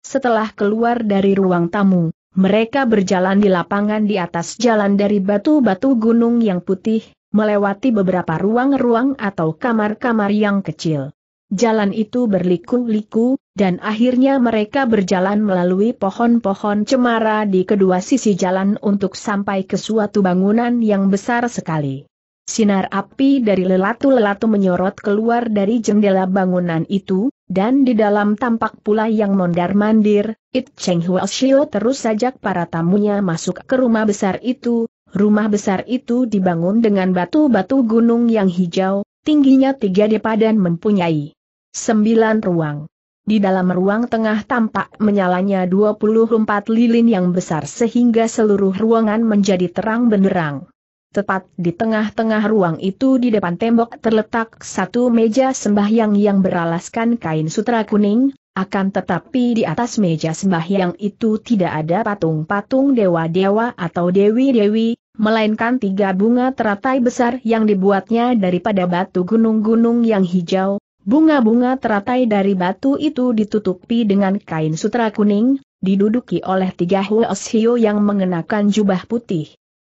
setelah keluar dari ruang tamu. Mereka berjalan di lapangan di atas jalan dari batu-batu gunung yang putih, melewati beberapa ruang-ruang atau kamar-kamar yang kecil. Jalan itu berliku-liku, dan akhirnya mereka berjalan melalui pohon-pohon cemara di kedua sisi jalan untuk sampai ke suatu bangunan yang besar sekali. Sinar api dari lelatu-lelatu menyorot keluar dari jendela bangunan itu, dan di dalam tampak pula yang mondar-mandir, It Cheng Hua Shio terus sajak para tamunya masuk ke rumah besar itu, rumah besar itu dibangun dengan batu-batu gunung yang hijau, tingginya tiga depa dan mempunyai sembilan ruang. Di dalam ruang tengah tampak menyalanya 24 lilin yang besar sehingga seluruh ruangan menjadi terang benderang. Tepat di tengah-tengah ruang itu di depan tembok terletak satu meja sembahyang yang beralaskan kain sutra kuning, akan tetapi di atas meja sembahyang itu tidak ada patung-patung dewa-dewa atau dewi-dewi, melainkan tiga bunga teratai besar yang dibuatnya daripada batu gunung-gunung yang hijau. Bunga-bunga teratai dari batu itu ditutupi dengan kain sutra kuning, diduduki oleh tiga Huoshio yang mengenakan jubah putih.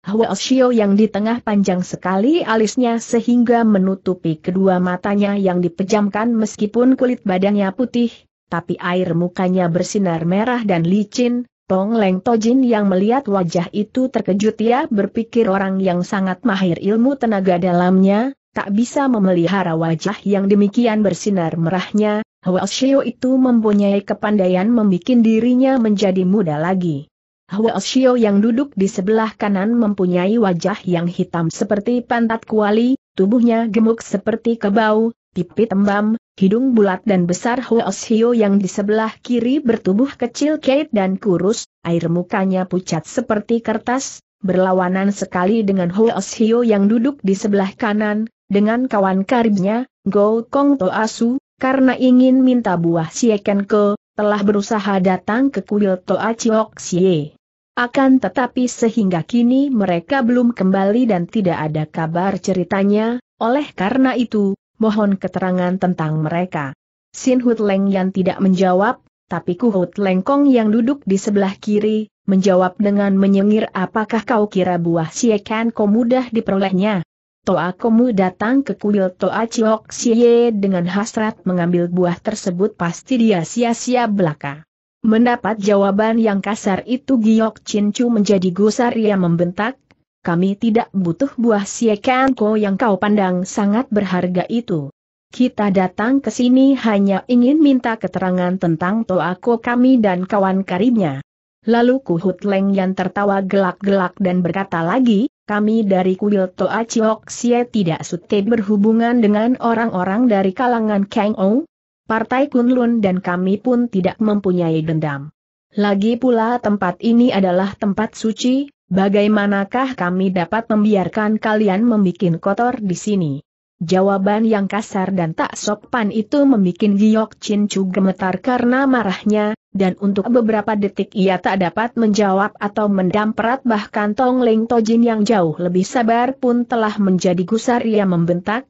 Hwa Shio yang di tengah panjang sekali alisnya sehingga menutupi kedua matanya yang dipejamkan meskipun kulit badannya putih, tapi air mukanya bersinar merah dan licin, Pong Leng Tojin yang melihat wajah itu terkejut ia berpikir orang yang sangat mahir ilmu tenaga dalamnya, tak bisa memelihara wajah yang demikian bersinar merahnya, Hwa Shio itu mempunyai kepandaian membuat dirinya menjadi muda lagi. Hua Xiao yang duduk di sebelah kanan mempunyai wajah yang hitam seperti pantat kuali, tubuhnya gemuk seperti kebau, pipi tembam, hidung bulat dan besar Hua Xiao yang di sebelah kiri bertubuh kecil kait dan kurus, air mukanya pucat seperti kertas, berlawanan sekali dengan Hua Xiao yang duduk di sebelah kanan, dengan kawan karibnya, Go Kong Asu, karena ingin minta buah Sieken Ke, telah berusaha datang ke kuil Toa Chiok Xie. Akan tetapi sehingga kini mereka belum kembali dan tidak ada kabar ceritanya, oleh karena itu, mohon keterangan tentang mereka. Sin Hut Leng yang tidak menjawab, tapi Ku Hut Leng Kong yang duduk di sebelah kiri, menjawab dengan menyengir apakah kau kira buah siekan kau mudah diperolehnya. Toa komu datang ke kuil Toa Chiok Sie dengan hasrat mengambil buah tersebut pasti dia sia-sia belaka. Mendapat jawaban yang kasar itu Giok Chin menjadi gusar ia membentak, kami tidak butuh buah siekanko yang kau pandang sangat berharga itu. Kita datang ke sini hanya ingin minta keterangan tentang Toa Toako kami dan kawan karibnya. Lalu Kuhut Leng yang tertawa gelak-gelak dan berkata lagi, kami dari kuil Toa Chiok Xie tidak sute berhubungan dengan orang-orang dari kalangan Kang Ong, Partai Kunlun dan kami pun tidak mempunyai dendam. Lagi pula tempat ini adalah tempat suci, bagaimanakah kami dapat membiarkan kalian membuat kotor di sini? Jawaban yang kasar dan tak sopan itu membuat Giok Chin Chu gemetar karena marahnya, dan untuk beberapa detik ia tak dapat menjawab atau mendamprat bahkan Tong Leng Tojin yang jauh lebih sabar pun telah menjadi gusar ia membentak,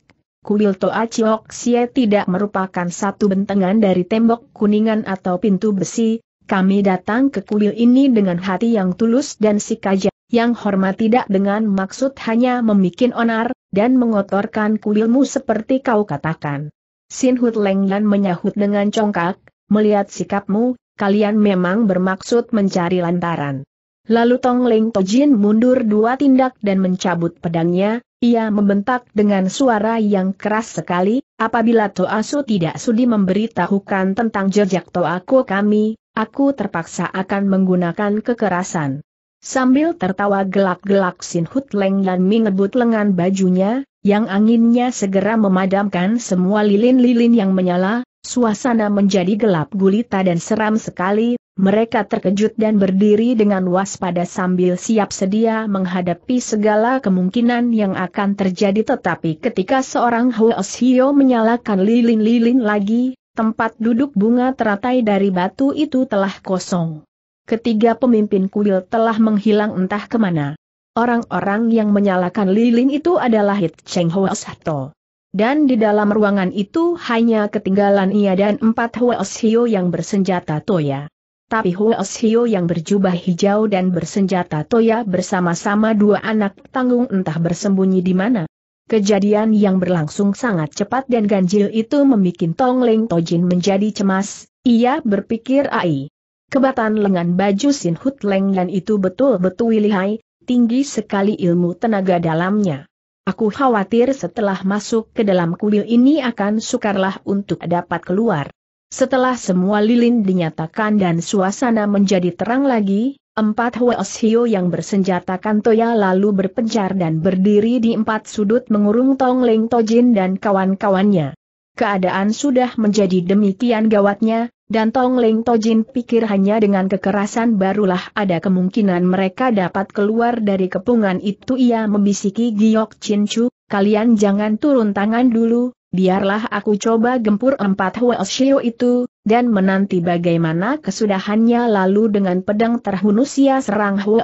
kuil Toa Chiok Xie tidak merupakan satu bentengan dari tembok kuningan atau pintu besi, kami datang ke kuil ini dengan hati yang tulus dan sikaja, yang hormat tidak dengan maksud hanya membuat onar, dan mengotorkan kuilmu seperti kau katakan. Sin Hut Leng menyahut dengan congkak, melihat sikapmu, kalian memang bermaksud mencari lantaran. Lalu Tong Leng Tojin mundur dua tindak dan mencabut pedangnya, ia membentak dengan suara yang keras sekali, apabila Toa Su tidak sudi memberitahukan tentang jejak Toa Ku kami, aku terpaksa akan menggunakan kekerasan. Sambil tertawa gelak-gelak Sin Hut Leng dan mengebut lengan bajunya, yang anginnya segera memadamkan semua lilin-lilin yang menyala, suasana menjadi gelap gulita dan seram sekali, mereka terkejut dan berdiri dengan waspada sambil siap sedia menghadapi segala kemungkinan yang akan terjadi tetapi ketika seorang Huos Hio menyalakan lilin-lilin lagi, tempat duduk bunga teratai dari batu itu telah kosong. Ketiga pemimpin kuil telah menghilang entah kemana. Orang-orang yang menyalakan lilin itu adalah Hit Cheng Huos Hato. Dan di dalam ruangan itu hanya ketinggalan ia dan empat Huos Hio yang bersenjata toya tapi Huos Hio yang berjubah hijau dan bersenjata toya bersama-sama dua anak tanggung entah bersembunyi di mana. Kejadian yang berlangsung sangat cepat dan ganjil itu membuat Tong Leng Tojin menjadi cemas, ia berpikir ai. Kebatan lengan baju Sin Hut Leng dan itu betul-betul lihai, tinggi sekali ilmu tenaga dalamnya. Aku khawatir setelah masuk ke dalam kuil ini akan sukarlah untuk dapat keluar. Setelah semua lilin dinyatakan dan suasana menjadi terang lagi, empat Huos Hio yang bersenjatakan Toya lalu berpencar dan berdiri di empat sudut mengurung Tong Ling Tojin dan kawan-kawannya. Keadaan sudah menjadi demikian gawatnya, dan Tong Ling Tojin pikir hanya dengan kekerasan barulah ada kemungkinan mereka dapat keluar dari kepungan itu ia membisiki Giok Chin Chu, kalian jangan turun tangan dulu, biarlah aku coba gempur empat huo itu, dan menanti bagaimana kesudahannya lalu dengan pedang terhunus ia serang huo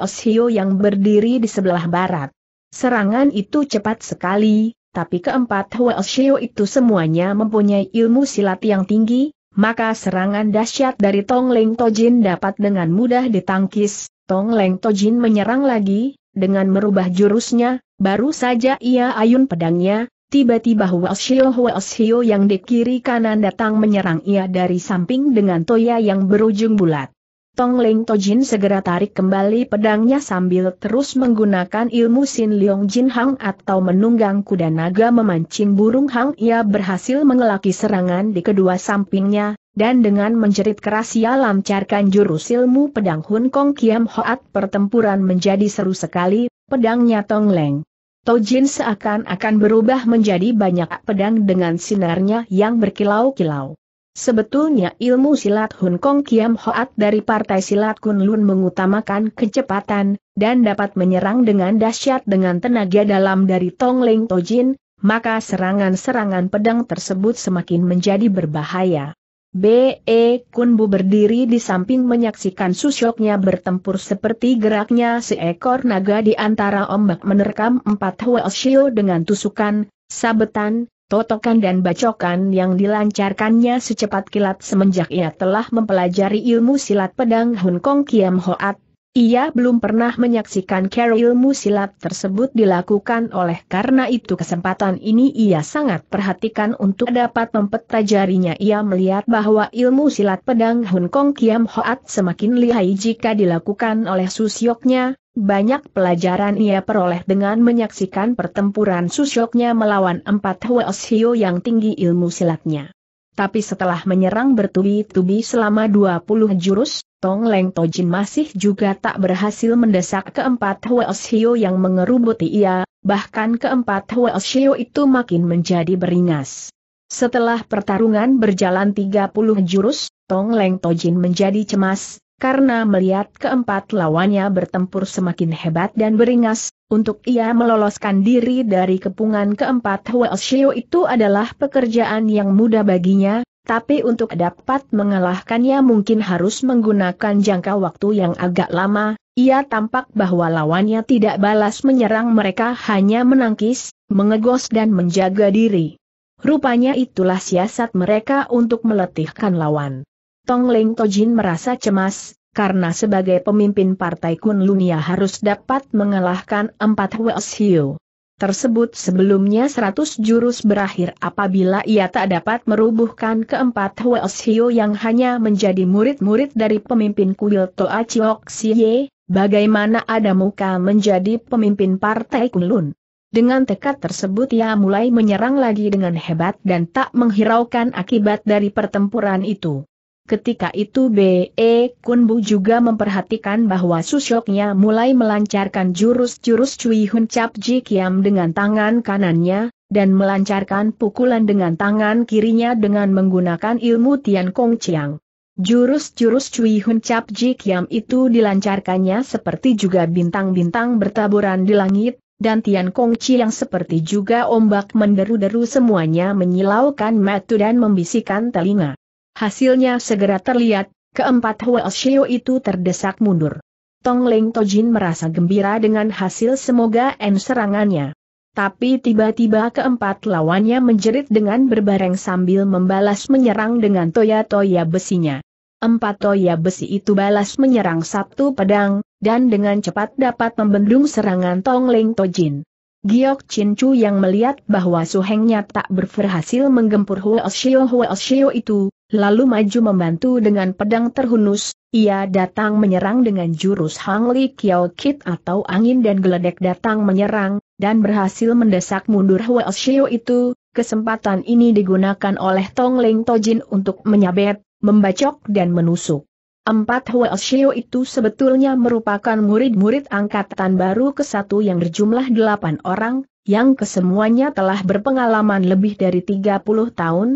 yang berdiri di sebelah barat. Serangan itu cepat sekali, tapi keempat huo itu semuanya mempunyai ilmu silat yang tinggi, maka serangan dahsyat dari Tong Leng Tojin dapat dengan mudah ditangkis. Tong Leng Tojin menyerang lagi, dengan merubah jurusnya, baru saja ia ayun pedangnya, Tiba-tiba Huashio Huashio yang di kiri kanan datang menyerang ia dari samping dengan toya yang berujung bulat. Tong Leng Tojin segera tarik kembali pedangnya sambil terus menggunakan ilmu Sin Leong Jin Hang atau menunggang kuda naga memancing burung Hang ia berhasil mengelaki serangan di kedua sampingnya, dan dengan menjerit keras ia lancarkan jurus ilmu pedang Hun Kong Kiam Hoat pertempuran menjadi seru sekali, pedangnya Tong Leng. Tojin seakan-akan berubah menjadi banyak pedang dengan sinarnya yang berkilau-kilau. Sebetulnya ilmu silat Hun Kong Kiam Hoat dari Partai Silat Kun Lun mengutamakan kecepatan, dan dapat menyerang dengan dahsyat dengan tenaga dalam dari Tong Ling Tojin, maka serangan-serangan pedang tersebut semakin menjadi berbahaya. B.E. Kunbu berdiri di samping menyaksikan susyoknya bertempur seperti geraknya seekor naga di antara ombak menerkam empat Huelshio dengan tusukan, sabetan, totokan dan bacokan yang dilancarkannya secepat kilat semenjak ia telah mempelajari ilmu silat pedang Hun Kong Kiam Hoat, ia belum pernah menyaksikan cara ilmu silat tersebut dilakukan oleh karena itu kesempatan ini ia sangat perhatikan untuk dapat mempelajarinya. Ia melihat bahwa ilmu silat pedang Hun Kong Kiam Hoat semakin lihai jika dilakukan oleh susyoknya, banyak pelajaran ia peroleh dengan menyaksikan pertempuran susyoknya melawan empat Huos Hio yang tinggi ilmu silatnya. Tapi setelah menyerang bertubi-tubi selama 20 jurus, Tong Leng Tojin masih juga tak berhasil mendesak keempat Huos Hio yang mengerubuti ia, bahkan keempat Huos Hio itu makin menjadi beringas. Setelah pertarungan berjalan 30 jurus, Tong Leng Tojin menjadi cemas, karena melihat keempat lawannya bertempur semakin hebat dan beringas, untuk ia meloloskan diri dari kepungan keempat Huos Shio itu adalah pekerjaan yang mudah baginya, tapi untuk dapat mengalahkannya mungkin harus menggunakan jangka waktu yang agak lama, ia tampak bahwa lawannya tidak balas menyerang mereka hanya menangkis, mengegos dan menjaga diri. Rupanya itulah siasat mereka untuk meletihkan lawan. Tong Leng Tojin merasa cemas, karena sebagai pemimpin partai Kunlunia harus dapat mengalahkan empat Wells Hiu tersebut sebelumnya 100 jurus berakhir apabila ia tak dapat merubuhkan keempat Hweshio yang hanya menjadi murid-murid dari pemimpin kuil Toa Chiok Siye, bagaimana ada muka menjadi pemimpin partai Kunlun. Dengan tekad tersebut ia mulai menyerang lagi dengan hebat dan tak menghiraukan akibat dari pertempuran itu. Ketika itu B.E. Kunbu juga memperhatikan bahwa susyoknya mulai melancarkan jurus-jurus Cui Hun Cap Ji Kiam dengan tangan kanannya, dan melancarkan pukulan dengan tangan kirinya dengan menggunakan ilmu Tian Kong Chiang. Jurus-jurus Cui Hun Cap Ji Kiam itu dilancarkannya seperti juga bintang-bintang bertaburan di langit, dan Tian Kong Chiang seperti juga ombak menderu-deru semuanya menyilaukan mata dan membisikkan telinga. Hasilnya segera terlihat, keempat Osheo itu terdesak mundur. Tong Leng Tojin merasa gembira dengan hasil semoga en serangannya. Tapi tiba-tiba keempat lawannya menjerit dengan berbareng sambil membalas menyerang dengan toya-toya besinya. Empat toya besi itu balas menyerang Sabtu pedang, dan dengan cepat dapat membendung serangan Tong Leng Tojin. Giok Chin Chu yang melihat bahwa Su Hengnya tak berhasil menggempur Huo Shio Huo Shio itu, lalu maju membantu dengan pedang terhunus, ia datang menyerang dengan jurus Hang Li Kiao Kit atau angin dan geledek datang menyerang, dan berhasil mendesak mundur Hua Shio itu, kesempatan ini digunakan oleh Tong Ling Tojin untuk menyabet, membacok dan menusuk. Empat Hua Shio itu sebetulnya merupakan murid-murid angkatan baru ke satu yang berjumlah delapan orang, yang kesemuanya telah berpengalaman lebih dari 30 tahun,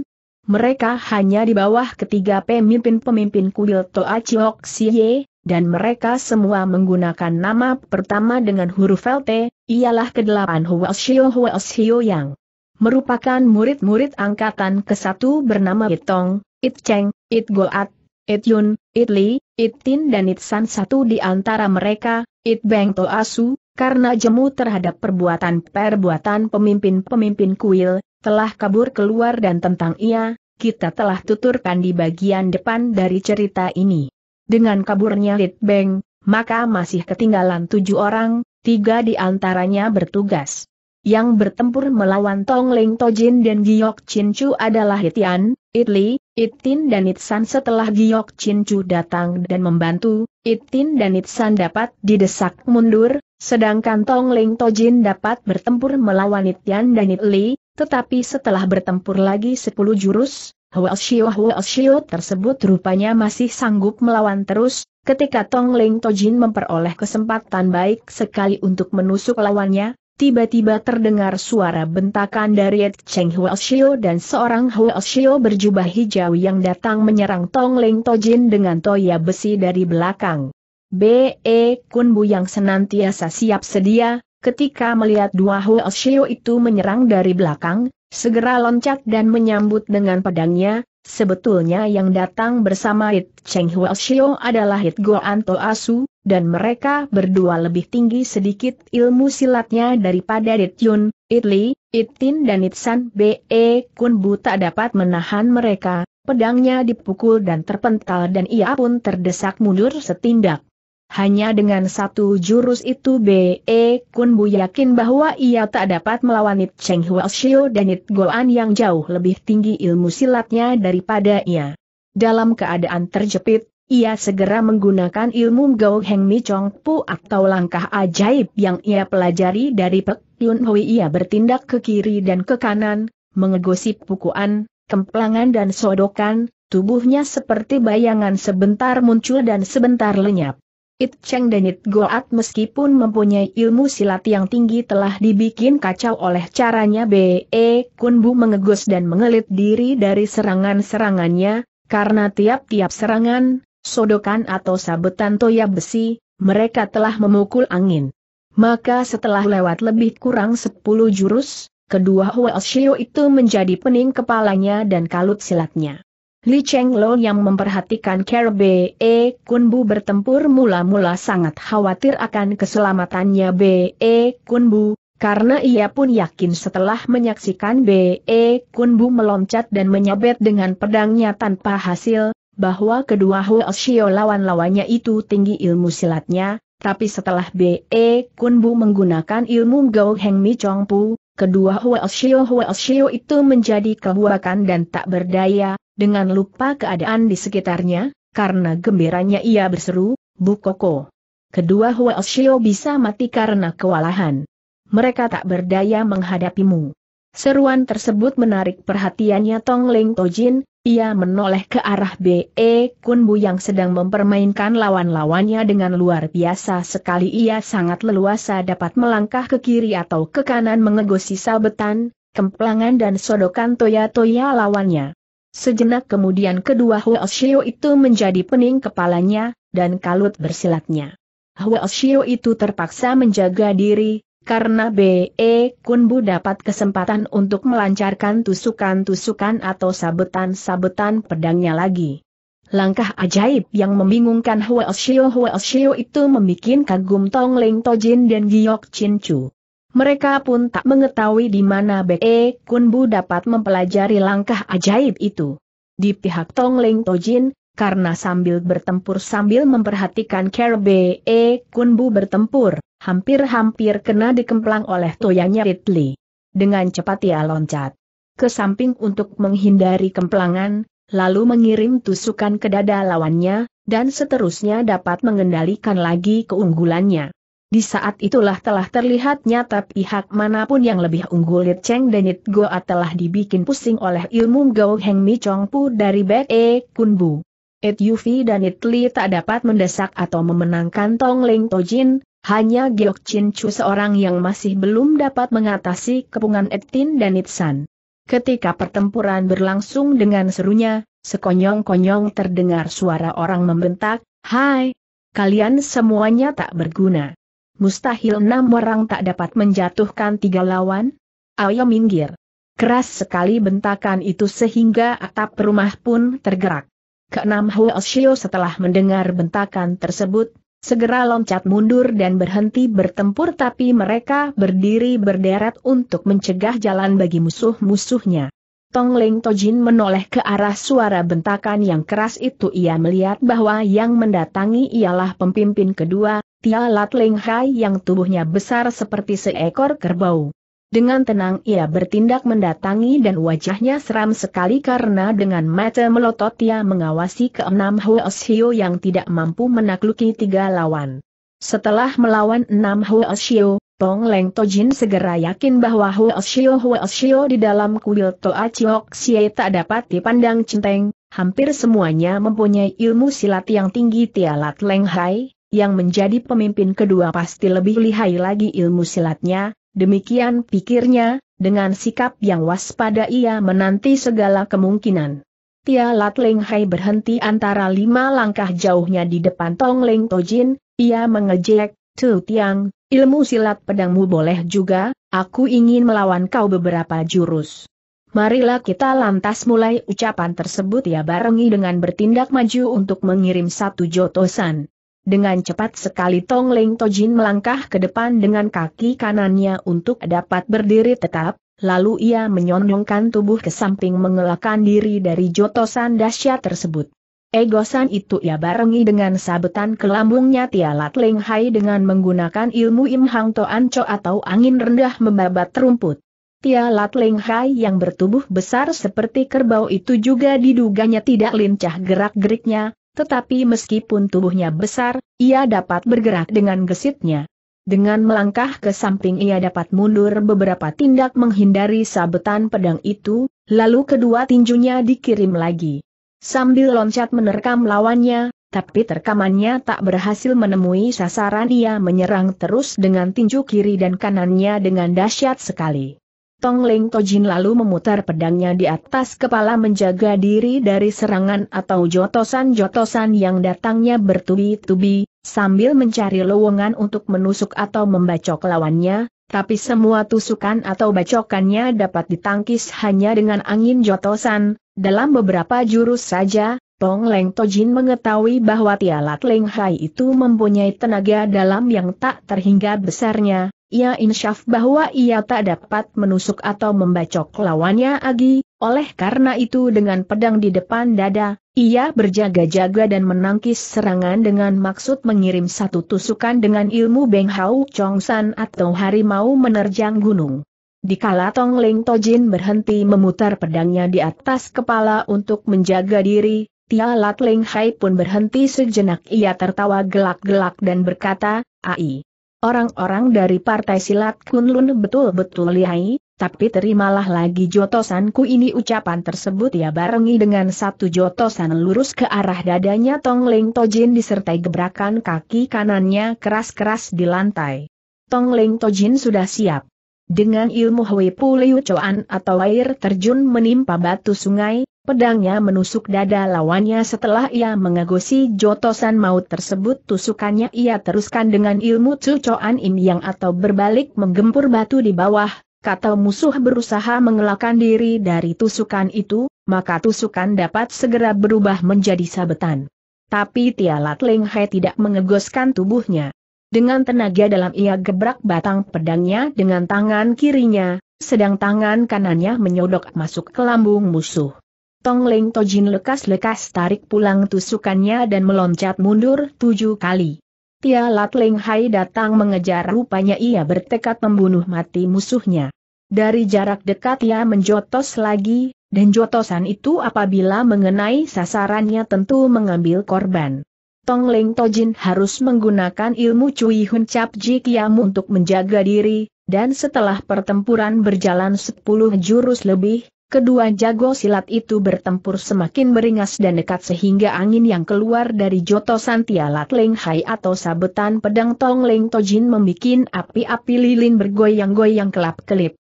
mereka hanya di bawah ketiga pemimpin-pemimpin kuil Toa Chiok Siye, dan mereka semua menggunakan nama pertama dengan huruf LT, ialah kedelapan Huashio Huashio Yang. Merupakan murid-murid angkatan ke-1 bernama Itong, It Cheng, It Goat, It Yun, It Li, It Tin dan It San satu di antara mereka, It Beng Toasu, karena jemu terhadap perbuatan-perbuatan pemimpin-pemimpin kuil, telah kabur keluar dan tentang ia, kita telah tuturkan di bagian depan dari cerita ini. Dengan kaburnya Lit Beng, maka masih ketinggalan tujuh orang, tiga di antaranya bertugas. Yang bertempur melawan Tong Ling Tojin dan Giok Chin Chu adalah Hitian, Itli, Itin dan Itsan setelah Giok Chin Chu datang dan membantu, Itin dan Itsan dapat didesak mundur, sedangkan Tong Ling Tojin dapat bertempur melawan Itian dan Itli, tetapi setelah bertempur lagi sepuluh jurus, Hua Huashio tersebut rupanya masih sanggup melawan terus, ketika Tong Ling Tojin memperoleh kesempatan baik sekali untuk menusuk lawannya, tiba-tiba terdengar suara bentakan dari Cheng Huashio dan seorang Huashio berjubah hijau yang datang menyerang Tong Ling Tojin dengan toya besi dari belakang. B.E. E Kunbu yang senantiasa siap sedia, Ketika melihat dua Huoshio itu menyerang dari belakang, segera loncat dan menyambut dengan pedangnya, sebetulnya yang datang bersama Hit Cheng Huoshio adalah Hit Anto Asu, dan mereka berdua lebih tinggi sedikit ilmu silatnya daripada Hit Yun, Hit Li, Hit Tin dan Hit San Be Kun Bu tak dapat menahan mereka, pedangnya dipukul dan terpental dan ia pun terdesak mundur setindak. Hanya dengan satu jurus itu Be Kun Bu yakin bahwa ia tak dapat melawan Nit Cheng Huashio dan Nit Goan yang jauh lebih tinggi ilmu silatnya daripada ia. Dalam keadaan terjepit, ia segera menggunakan ilmu Gao Heng Mi Chong Pu atau langkah ajaib yang ia pelajari dari Pek Yun Hui. Ia bertindak ke kiri dan ke kanan, mengegosip pukuan, kemplangan dan sodokan, tubuhnya seperti bayangan sebentar muncul dan sebentar lenyap. It Cheng dan It Goat meskipun mempunyai ilmu silat yang tinggi telah dibikin kacau oleh caranya B.E. E Kunbu mengegus dan mengelit diri dari serangan-serangannya, karena tiap-tiap serangan, sodokan atau sabetan toya besi, mereka telah memukul angin. Maka setelah lewat lebih kurang 10 jurus, kedua Hua Shio itu menjadi pening kepalanya dan kalut silatnya. Li Cheng Lo yang memperhatikan Be E Kunbu bertempur mula-mula sangat khawatir akan keselamatannya B E Kunbu, karena ia pun yakin setelah menyaksikan B E Kunbu meloncat dan menyabet dengan pedangnya tanpa hasil, bahwa kedua Huo Huoshio lawan-lawannya itu tinggi ilmu silatnya, tapi setelah B E Kunbu menggunakan ilmu Gao Heng Mi Chong Pu, kedua Huo Huo Huoshio itu menjadi kebuakan dan tak berdaya, dengan lupa keadaan di sekitarnya, karena gembiranya ia berseru, Bu Koko. Kedua Hua bisa mati karena kewalahan. Mereka tak berdaya menghadapimu. Seruan tersebut menarik perhatiannya Tong Ling Tojin, ia menoleh ke arah B.E. Kun Bu yang sedang mempermainkan lawan-lawannya dengan luar biasa sekali ia sangat leluasa dapat melangkah ke kiri atau ke kanan mengegosi sabetan, kemplangan dan sodokan toya-toya lawannya. Sejenak kemudian kedua Huo Xiao itu menjadi pening kepalanya, dan kalut bersilatnya. Huo Xiao itu terpaksa menjaga diri, karena B.E. Kunbu dapat kesempatan untuk melancarkan tusukan-tusukan atau sabetan-sabetan pedangnya lagi. Langkah ajaib yang membingungkan Xiao Huo Huo Xiao itu membuat kagum Tong Ling Tojin dan Giok Chin Chu. Mereka pun tak mengetahui di mana Beke Kunbu dapat mempelajari langkah ajaib itu. Di pihak Tongling Tojin, karena sambil bertempur sambil memperhatikan Ker Beke Kunbu bertempur, hampir-hampir kena dikemplang oleh toyanya Ridley. Dengan cepat ia loncat ke samping untuk menghindari kemplangan, lalu mengirim tusukan ke dada lawannya, dan seterusnya dapat mengendalikan lagi keunggulannya. Di saat itulah telah terlihat nyata pihak manapun yang lebih unggul Lit Cheng dan It Goa telah dibikin pusing oleh ilmu Gao Heng Mi Chong Pu dari Bek E Kun Bu. It Yufi dan It Li tak dapat mendesak atau memenangkan Tong Ling To Jin. hanya Geok Chin Chu seorang yang masih belum dapat mengatasi kepungan It Tin dan It San. Ketika pertempuran berlangsung dengan serunya, sekonyong-konyong terdengar suara orang membentak, Hai! Kalian semuanya tak berguna mustahil enam orang tak dapat menjatuhkan tiga lawan? Ayo minggir. Keras sekali bentakan itu sehingga atap rumah pun tergerak. Keenam Huoshio setelah mendengar bentakan tersebut, segera loncat mundur dan berhenti bertempur tapi mereka berdiri berderet untuk mencegah jalan bagi musuh-musuhnya. Tong Leng Tojin menoleh ke arah suara bentakan yang keras itu ia melihat bahwa yang mendatangi ialah pemimpin kedua, Tia Lat Leng Hai yang tubuhnya besar seperti seekor kerbau. Dengan tenang ia bertindak mendatangi dan wajahnya seram sekali karena dengan mata melotot ia mengawasi keenam Huos Hio yang tidak mampu menakluki tiga lawan. Setelah melawan enam Huo Shio, Tong Leng Tojin segera yakin bahwa Huo Shio Huo Shio di dalam kuil Toa Chiok Xie tak dapat dipandang centeng, hampir semuanya mempunyai ilmu silat yang tinggi tialat Leng Hai, yang menjadi pemimpin kedua pasti lebih lihai lagi ilmu silatnya, demikian pikirnya, dengan sikap yang waspada ia menanti segala kemungkinan. Tia Lat Leng Hai berhenti antara lima langkah jauhnya di depan Tong Leng Tojin, ia mengejek, Tu Tiang, Ilmu silat pedangmu boleh juga, aku ingin melawan kau beberapa jurus. Marilah kita lantas mulai ucapan tersebut ya barengi dengan bertindak maju untuk mengirim satu jotosan. Dengan cepat sekali Tong Leng Tojin melangkah ke depan dengan kaki kanannya untuk dapat berdiri tetap, lalu ia menyondongkan tubuh ke samping mengelakkan diri dari jotosan dahsyat tersebut. Egosan itu ia barengi dengan sabetan ke lambungnya Tialat Leng Hai dengan menggunakan ilmu Im Hang Cho atau angin rendah membabat rumput. Tialat Leng Hai yang bertubuh besar seperti kerbau itu juga diduganya tidak lincah gerak-geriknya, tetapi meskipun tubuhnya besar, ia dapat bergerak dengan gesitnya. Dengan melangkah ke samping ia dapat mundur beberapa tindak menghindari sabetan pedang itu, lalu kedua tinjunya dikirim lagi. Sambil loncat menerkam lawannya, tapi terkamannya tak berhasil menemui sasaran ia menyerang terus dengan tinju kiri dan kanannya dengan dahsyat sekali. Tong Ling Tojin lalu memutar pedangnya di atas kepala menjaga diri dari serangan atau jotosan-jotosan yang datangnya bertubi-tubi, sambil mencari lowongan untuk menusuk atau membacok lawannya, tapi semua tusukan atau bacokannya dapat ditangkis hanya dengan angin jotosan, dalam beberapa jurus saja, Tong Leng Tojin mengetahui bahwa Tialat Leng Hai itu mempunyai tenaga dalam yang tak terhingga besarnya, ia insyaf bahwa ia tak dapat menusuk atau membacok lawannya Agi, oleh karena itu dengan pedang di depan dada, ia berjaga-jaga dan menangkis serangan dengan maksud mengirim satu tusukan dengan ilmu Beng Hau Chong San atau harimau menerjang gunung. Dikala Tong Leng Tojin berhenti memutar pedangnya di atas kepala untuk menjaga diri, Tia Lat Leng Hai pun berhenti sejenak ia tertawa gelak-gelak dan berkata, Ai, orang-orang dari partai silat Kunlun betul-betul lihai, tapi terimalah lagi jotosanku ini ucapan tersebut ya barengi dengan satu jotosan lurus ke arah dadanya Tong Leng Tojin disertai gebrakan kaki kanannya keras-keras di lantai. Tong Leng Tojin sudah siap. Dengan ilmu Hui Pu Liu Chuan atau air terjun menimpa batu sungai, pedangnya menusuk dada lawannya setelah ia mengagosi jotosan maut tersebut tusukannya ia teruskan dengan ilmu Chu Chuan Im yang atau berbalik menggempur batu di bawah, kata musuh berusaha mengelakkan diri dari tusukan itu, maka tusukan dapat segera berubah menjadi sabetan. Tapi Tia leng Hai tidak mengegoskan tubuhnya. Dengan tenaga dalam ia gebrak batang pedangnya dengan tangan kirinya, sedang tangan kanannya menyodok masuk ke lambung musuh. Tong Leng Tojin lekas-lekas tarik pulang tusukannya dan meloncat mundur tujuh kali. Tia Lat Leng Hai datang mengejar rupanya ia bertekad membunuh mati musuhnya. Dari jarak dekat ia menjotos lagi, dan jotosan itu apabila mengenai sasarannya tentu mengambil korban. Tong Leng Tojin harus menggunakan ilmu Cui Hun Cap Ji Kiam untuk menjaga diri, dan setelah pertempuran berjalan 10 jurus lebih, kedua jago silat itu bertempur semakin beringas dan dekat sehingga angin yang keluar dari Joto Santia Lat Leng Hai atau sabetan pedang Tong Leng Tojin membuat api-api lilin bergoyang-goyang kelap-kelip.